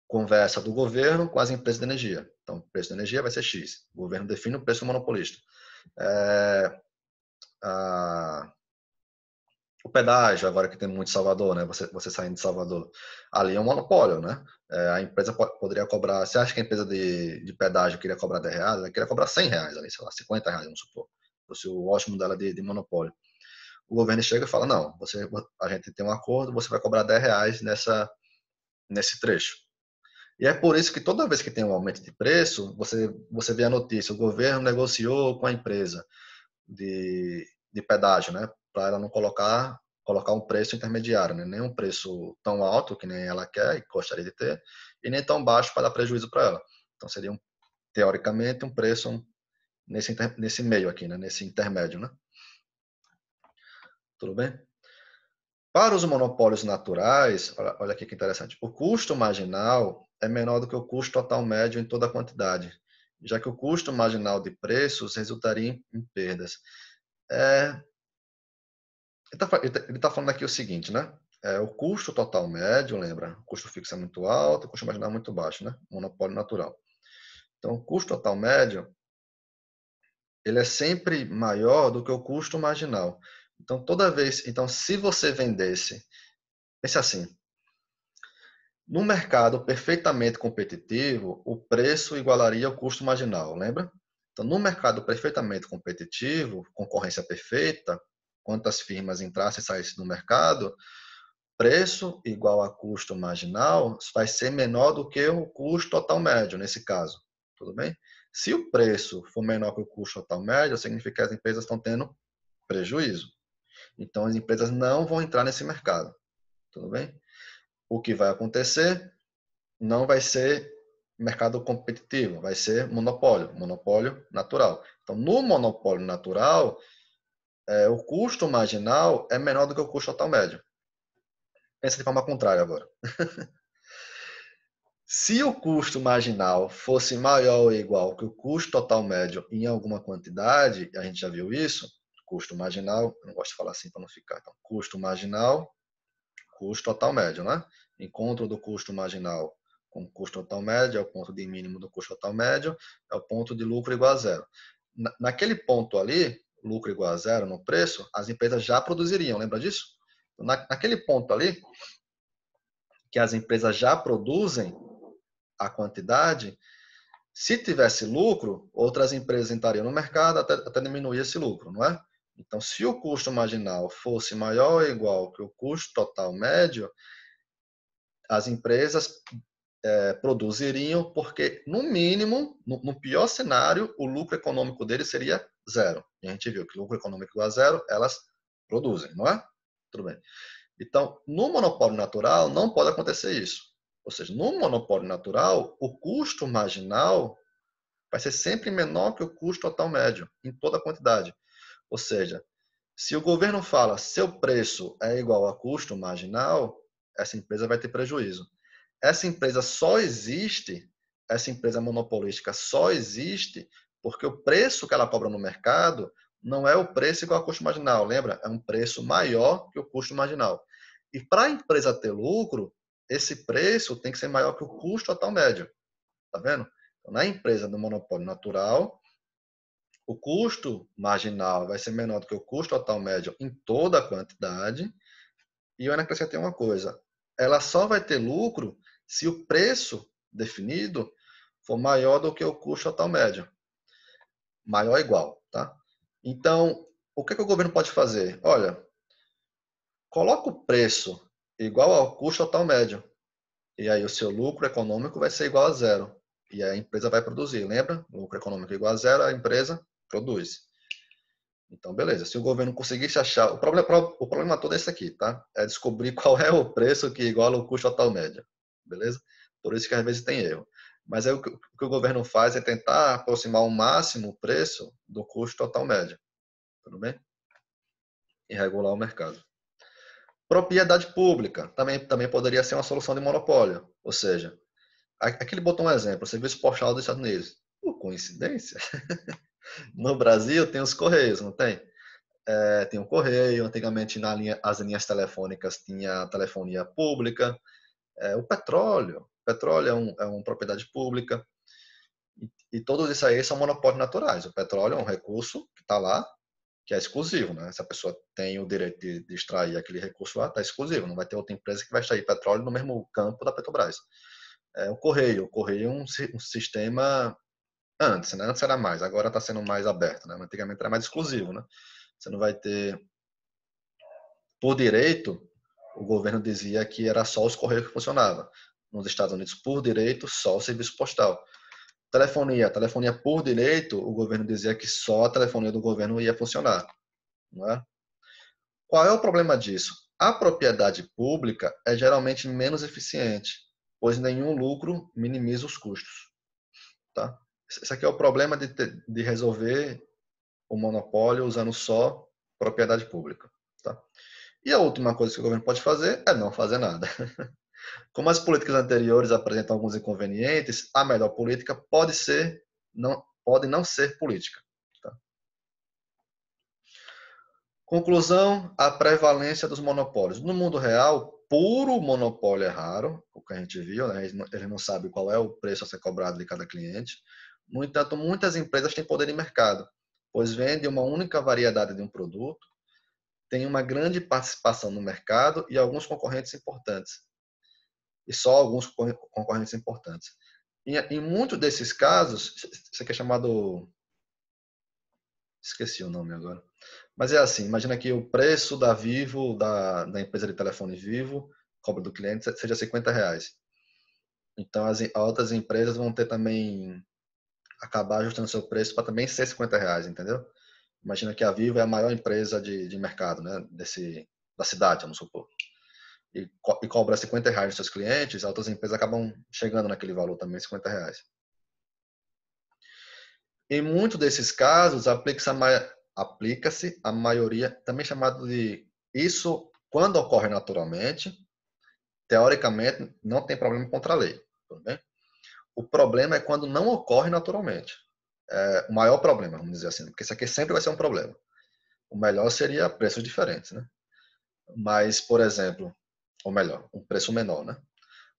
Conversa do governo com as empresas de energia. Então, o preço da energia vai ser X. O governo define o preço monopolista. É, a, o pedágio, agora que tem muito Salvador, né? Você, você saindo de Salvador. Ali é um monopólio, né? É, a empresa poderia cobrar... Você acha que a empresa de, de pedágio queria cobrar 10 reais? Ela queria cobrar 100 reais ali, sei lá, 50 reais, vamos supor. Fosse o ótimo dela de, de monopólio o governo chega e fala, não, você, a gente tem um acordo, você vai cobrar 10 reais nessa, nesse trecho. E é por isso que toda vez que tem um aumento de preço, você, você vê a notícia, o governo negociou com a empresa de, de pedágio, né? Para ela não colocar, colocar um preço intermediário, né? Nem um preço tão alto que nem ela quer e gostaria de ter, e nem tão baixo para dar prejuízo para ela. Então seria, um, teoricamente, um preço nesse, nesse meio aqui, né? Nesse intermédio, né? Tudo bem? Para os monopólios naturais, olha, olha aqui que interessante, o custo marginal é menor do que o custo total médio em toda a quantidade, já que o custo marginal de preços resultaria em perdas. É, ele está tá, tá falando aqui o seguinte, né? É, o custo total médio, lembra? O custo fixo é muito alto, o custo marginal é muito baixo, né? Monopólio natural. Então, o custo total médio, ele é sempre maior do que o custo marginal. Então, toda vez, então se você vendesse, pense assim, no mercado perfeitamente competitivo, o preço igualaria o custo marginal, lembra? Então, no mercado perfeitamente competitivo, concorrência perfeita, quantas firmas entrassem e saíssem do mercado, preço igual a custo marginal vai ser menor do que o custo total médio, nesse caso. Tudo bem? Se o preço for menor que o custo total médio, significa que as empresas estão tendo prejuízo. Então as empresas não vão entrar nesse mercado. Tudo bem? O que vai acontecer não vai ser mercado competitivo, vai ser monopólio, monopólio natural. Então, no monopólio natural, é, o custo marginal é menor do que o custo total médio. Pensa de forma contrária agora. Se o custo marginal fosse maior ou igual que o custo total médio em alguma quantidade, a gente já viu isso, custo marginal, eu não gosto de falar assim para não ficar, então, custo marginal, custo total médio, né? Encontro do custo marginal com o custo total médio, é o ponto de mínimo do custo total médio, é o ponto de lucro igual a zero. naquele ponto ali, lucro igual a zero no preço, as empresas já produziriam, lembra disso? Então, na, naquele ponto ali, que as empresas já produzem a quantidade, se tivesse lucro, outras empresas entrariam no mercado até, até diminuir esse lucro, não é? Então, se o custo marginal fosse maior ou igual que o custo total médio, as empresas é, produziriam, porque, no mínimo, no, no, pior cenário, o lucro econômico deles seria zero. E a gente viu que lucro econômico a zero, elas produzem, não é? Tudo bem. Então, no monopólio natural, não pode acontecer isso. Ou seja, no monopólio natural, o custo marginal vai ser sempre menor que o custo total médio, em toda a quantidade. Ou seja, se o governo fala seu preço é igual a custo marginal, essa empresa vai ter prejuízo. Essa empresa só existe, essa empresa monopolística só existe porque o preço que ela cobra no mercado não é o preço igual ao custo marginal, lembra? É um preço maior que o custo marginal. E para a empresa ter lucro, esse preço tem que ser maior que o custo total médio. Tá vendo? Então, na empresa do monopólio natural, o custo marginal vai ser menor do que o custo total médio em toda a quantidade. E eu ainda acrescentei uma coisa: ela só vai ter lucro se o preço definido for maior do que o custo total médio. Maior ou igual, tá? Então, o que, é que o governo pode fazer? Olha, coloca o preço igual ao custo total médio. E aí o seu lucro econômico vai ser igual a zero. E a empresa vai produzir, lembra? Lucro econômico igual a zero, a empresa produz. Então, beleza. Se o governo conseguisse achar. O problema, o problema todo é esse aqui, tá? É descobrir qual é o preço que iguala o custo total médio. Beleza? Por isso que às vezes tem erro. Mas aí o que o governo faz é tentar aproximar ao máximo o preço do custo total médio. Tudo bem? E regular o mercado. Propriedade pública também, também poderia ser uma solução de monopólio. Ou seja, aqui ele botou um exemplo: serviço postal dos Estados Unidos. Por coincidência. No Brasil tem os correios, não tem? É, tem o correio, antigamente na linha, as linhas telefônicas tinha telefonia pública, é, o petróleo, o petróleo é, um, é uma propriedade pública, e, e todos isso aí são monopólios naturais. O petróleo é um recurso que está lá, que é exclusivo, né? Se a pessoa tem o direito de, de extrair aquele recurso lá, está exclusivo, não vai ter outra empresa que vai extrair petróleo no mesmo campo da Petrobras. É, o correio, o correio é um, um sistema antes, né? Antes era mais, agora está sendo mais aberto, né? Antigamente era mais exclusivo, né? Você não vai ter por direito, o governo dizia que era só os correios que funcionava. Nos Estados Unidos, por direito, só o serviço postal. Telefonia, telefonia por direito, o governo dizia que só a telefonia do governo ia funcionar, não é? Qual é o problema disso? A propriedade pública é geralmente menos eficiente, pois nenhum lucro minimiza os custos, tá? Isso aqui é o problema de, ter, de resolver o monopólio usando só propriedade pública. Tá? E a última coisa que o governo pode fazer é não fazer nada. Como as políticas anteriores apresentam alguns inconvenientes, a melhor política pode ser não pode não ser política. Tá? Conclusão: a prevalência dos monopólios. No mundo real, puro monopólio é raro, o que a gente viu, né? Ele não sabe qual é o preço a ser cobrado de cada cliente no entanto muitas empresas têm poder de mercado, pois vendem uma única variedade de um produto, têm uma grande participação no mercado e alguns concorrentes importantes. E só alguns concorrentes importantes. em muitos desses casos, isso aqui é chamado. Esqueci o nome agora. Mas é assim: imagina que o preço da Vivo, da, da empresa de telefone Vivo, cobra do cliente, seja 50 reais. Então, as outras empresas vão ter também acabar ajustando seu preço para também ser 50 reais, entendeu? Imagina que a Vivo é a maior empresa de, de mercado, né? Desse, da cidade, vamos supor. E, co e cobra 50 reais dos seus clientes, as outras empresas acabam chegando naquele valor também, 50 reais. Em muitos desses casos, aplica-se a, ma aplica-se a maioria, também chamado de isso quando ocorre naturalmente, teoricamente não tem problema contra a lei, tudo bem? O problema é quando não ocorre naturalmente. É o maior problema, vamos dizer assim, porque isso aqui sempre vai ser um problema. O melhor seria preços diferentes, né? Mas, por exemplo, ou melhor, um preço menor, né?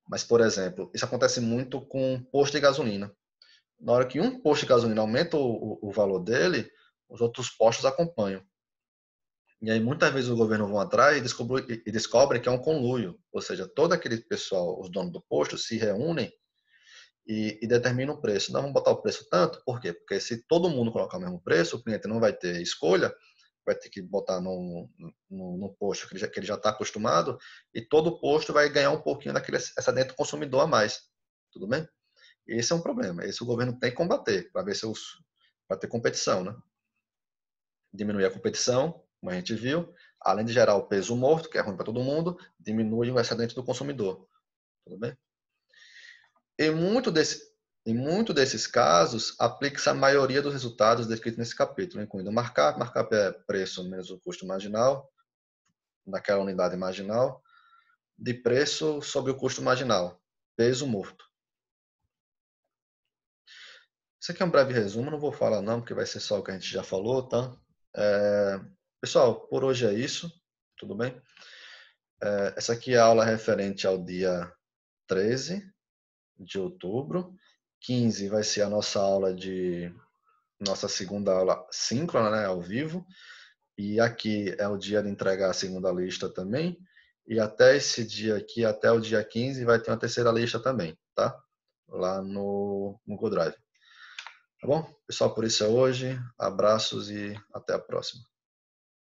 Mas, por exemplo, isso acontece muito com um posto de gasolina. Na hora que um posto de gasolina aumenta o, o, valor dele, os outros postos acompanham. E aí muitas vezes o governo vão atrás e descobre, e descobre que é um conluio, ou seja, todo aquele pessoal, os donos do posto, se reúnem e, e determina o preço. Não vamos botar o preço tanto, por quê? Porque se todo mundo colocar o mesmo preço, o cliente não vai ter escolha, vai ter que botar no, no, no posto que ele já está acostumado e todo posto vai ganhar um pouquinho daquele excedente consumidor a mais. Tudo bem? Esse é um problema. Esse o governo tem que combater para ver se vai ter competição, né? Diminuir a competição, como a gente viu, além de gerar o peso morto, que é ruim para todo mundo, diminui o excedente do consumidor. Tudo bem? Em, muito desse, em muito desses casos, aplica-se a maioria dos resultados descritos nesse capítulo, incluindo marcar marcar Markup é preço menos o custo marginal, naquela unidade marginal, de preço sobre o custo marginal, peso morto. Isso aqui é um breve resumo, não vou falar não, porque vai ser só o que a gente já falou, tá? É... Pessoal, por hoje é isso, tudo bem? É... Essa aqui é a aula referente ao dia 13, de outubro. 15 vai ser a nossa aula de nossa segunda aula síncrona, né, ao vivo. E aqui é o dia de entregar a segunda lista também. E até esse dia aqui, até o dia 15, vai ter uma terceira lista também, tá? Lá no Google Drive. Tá bom? Pessoal, por isso é hoje. Abraços e até a próxima.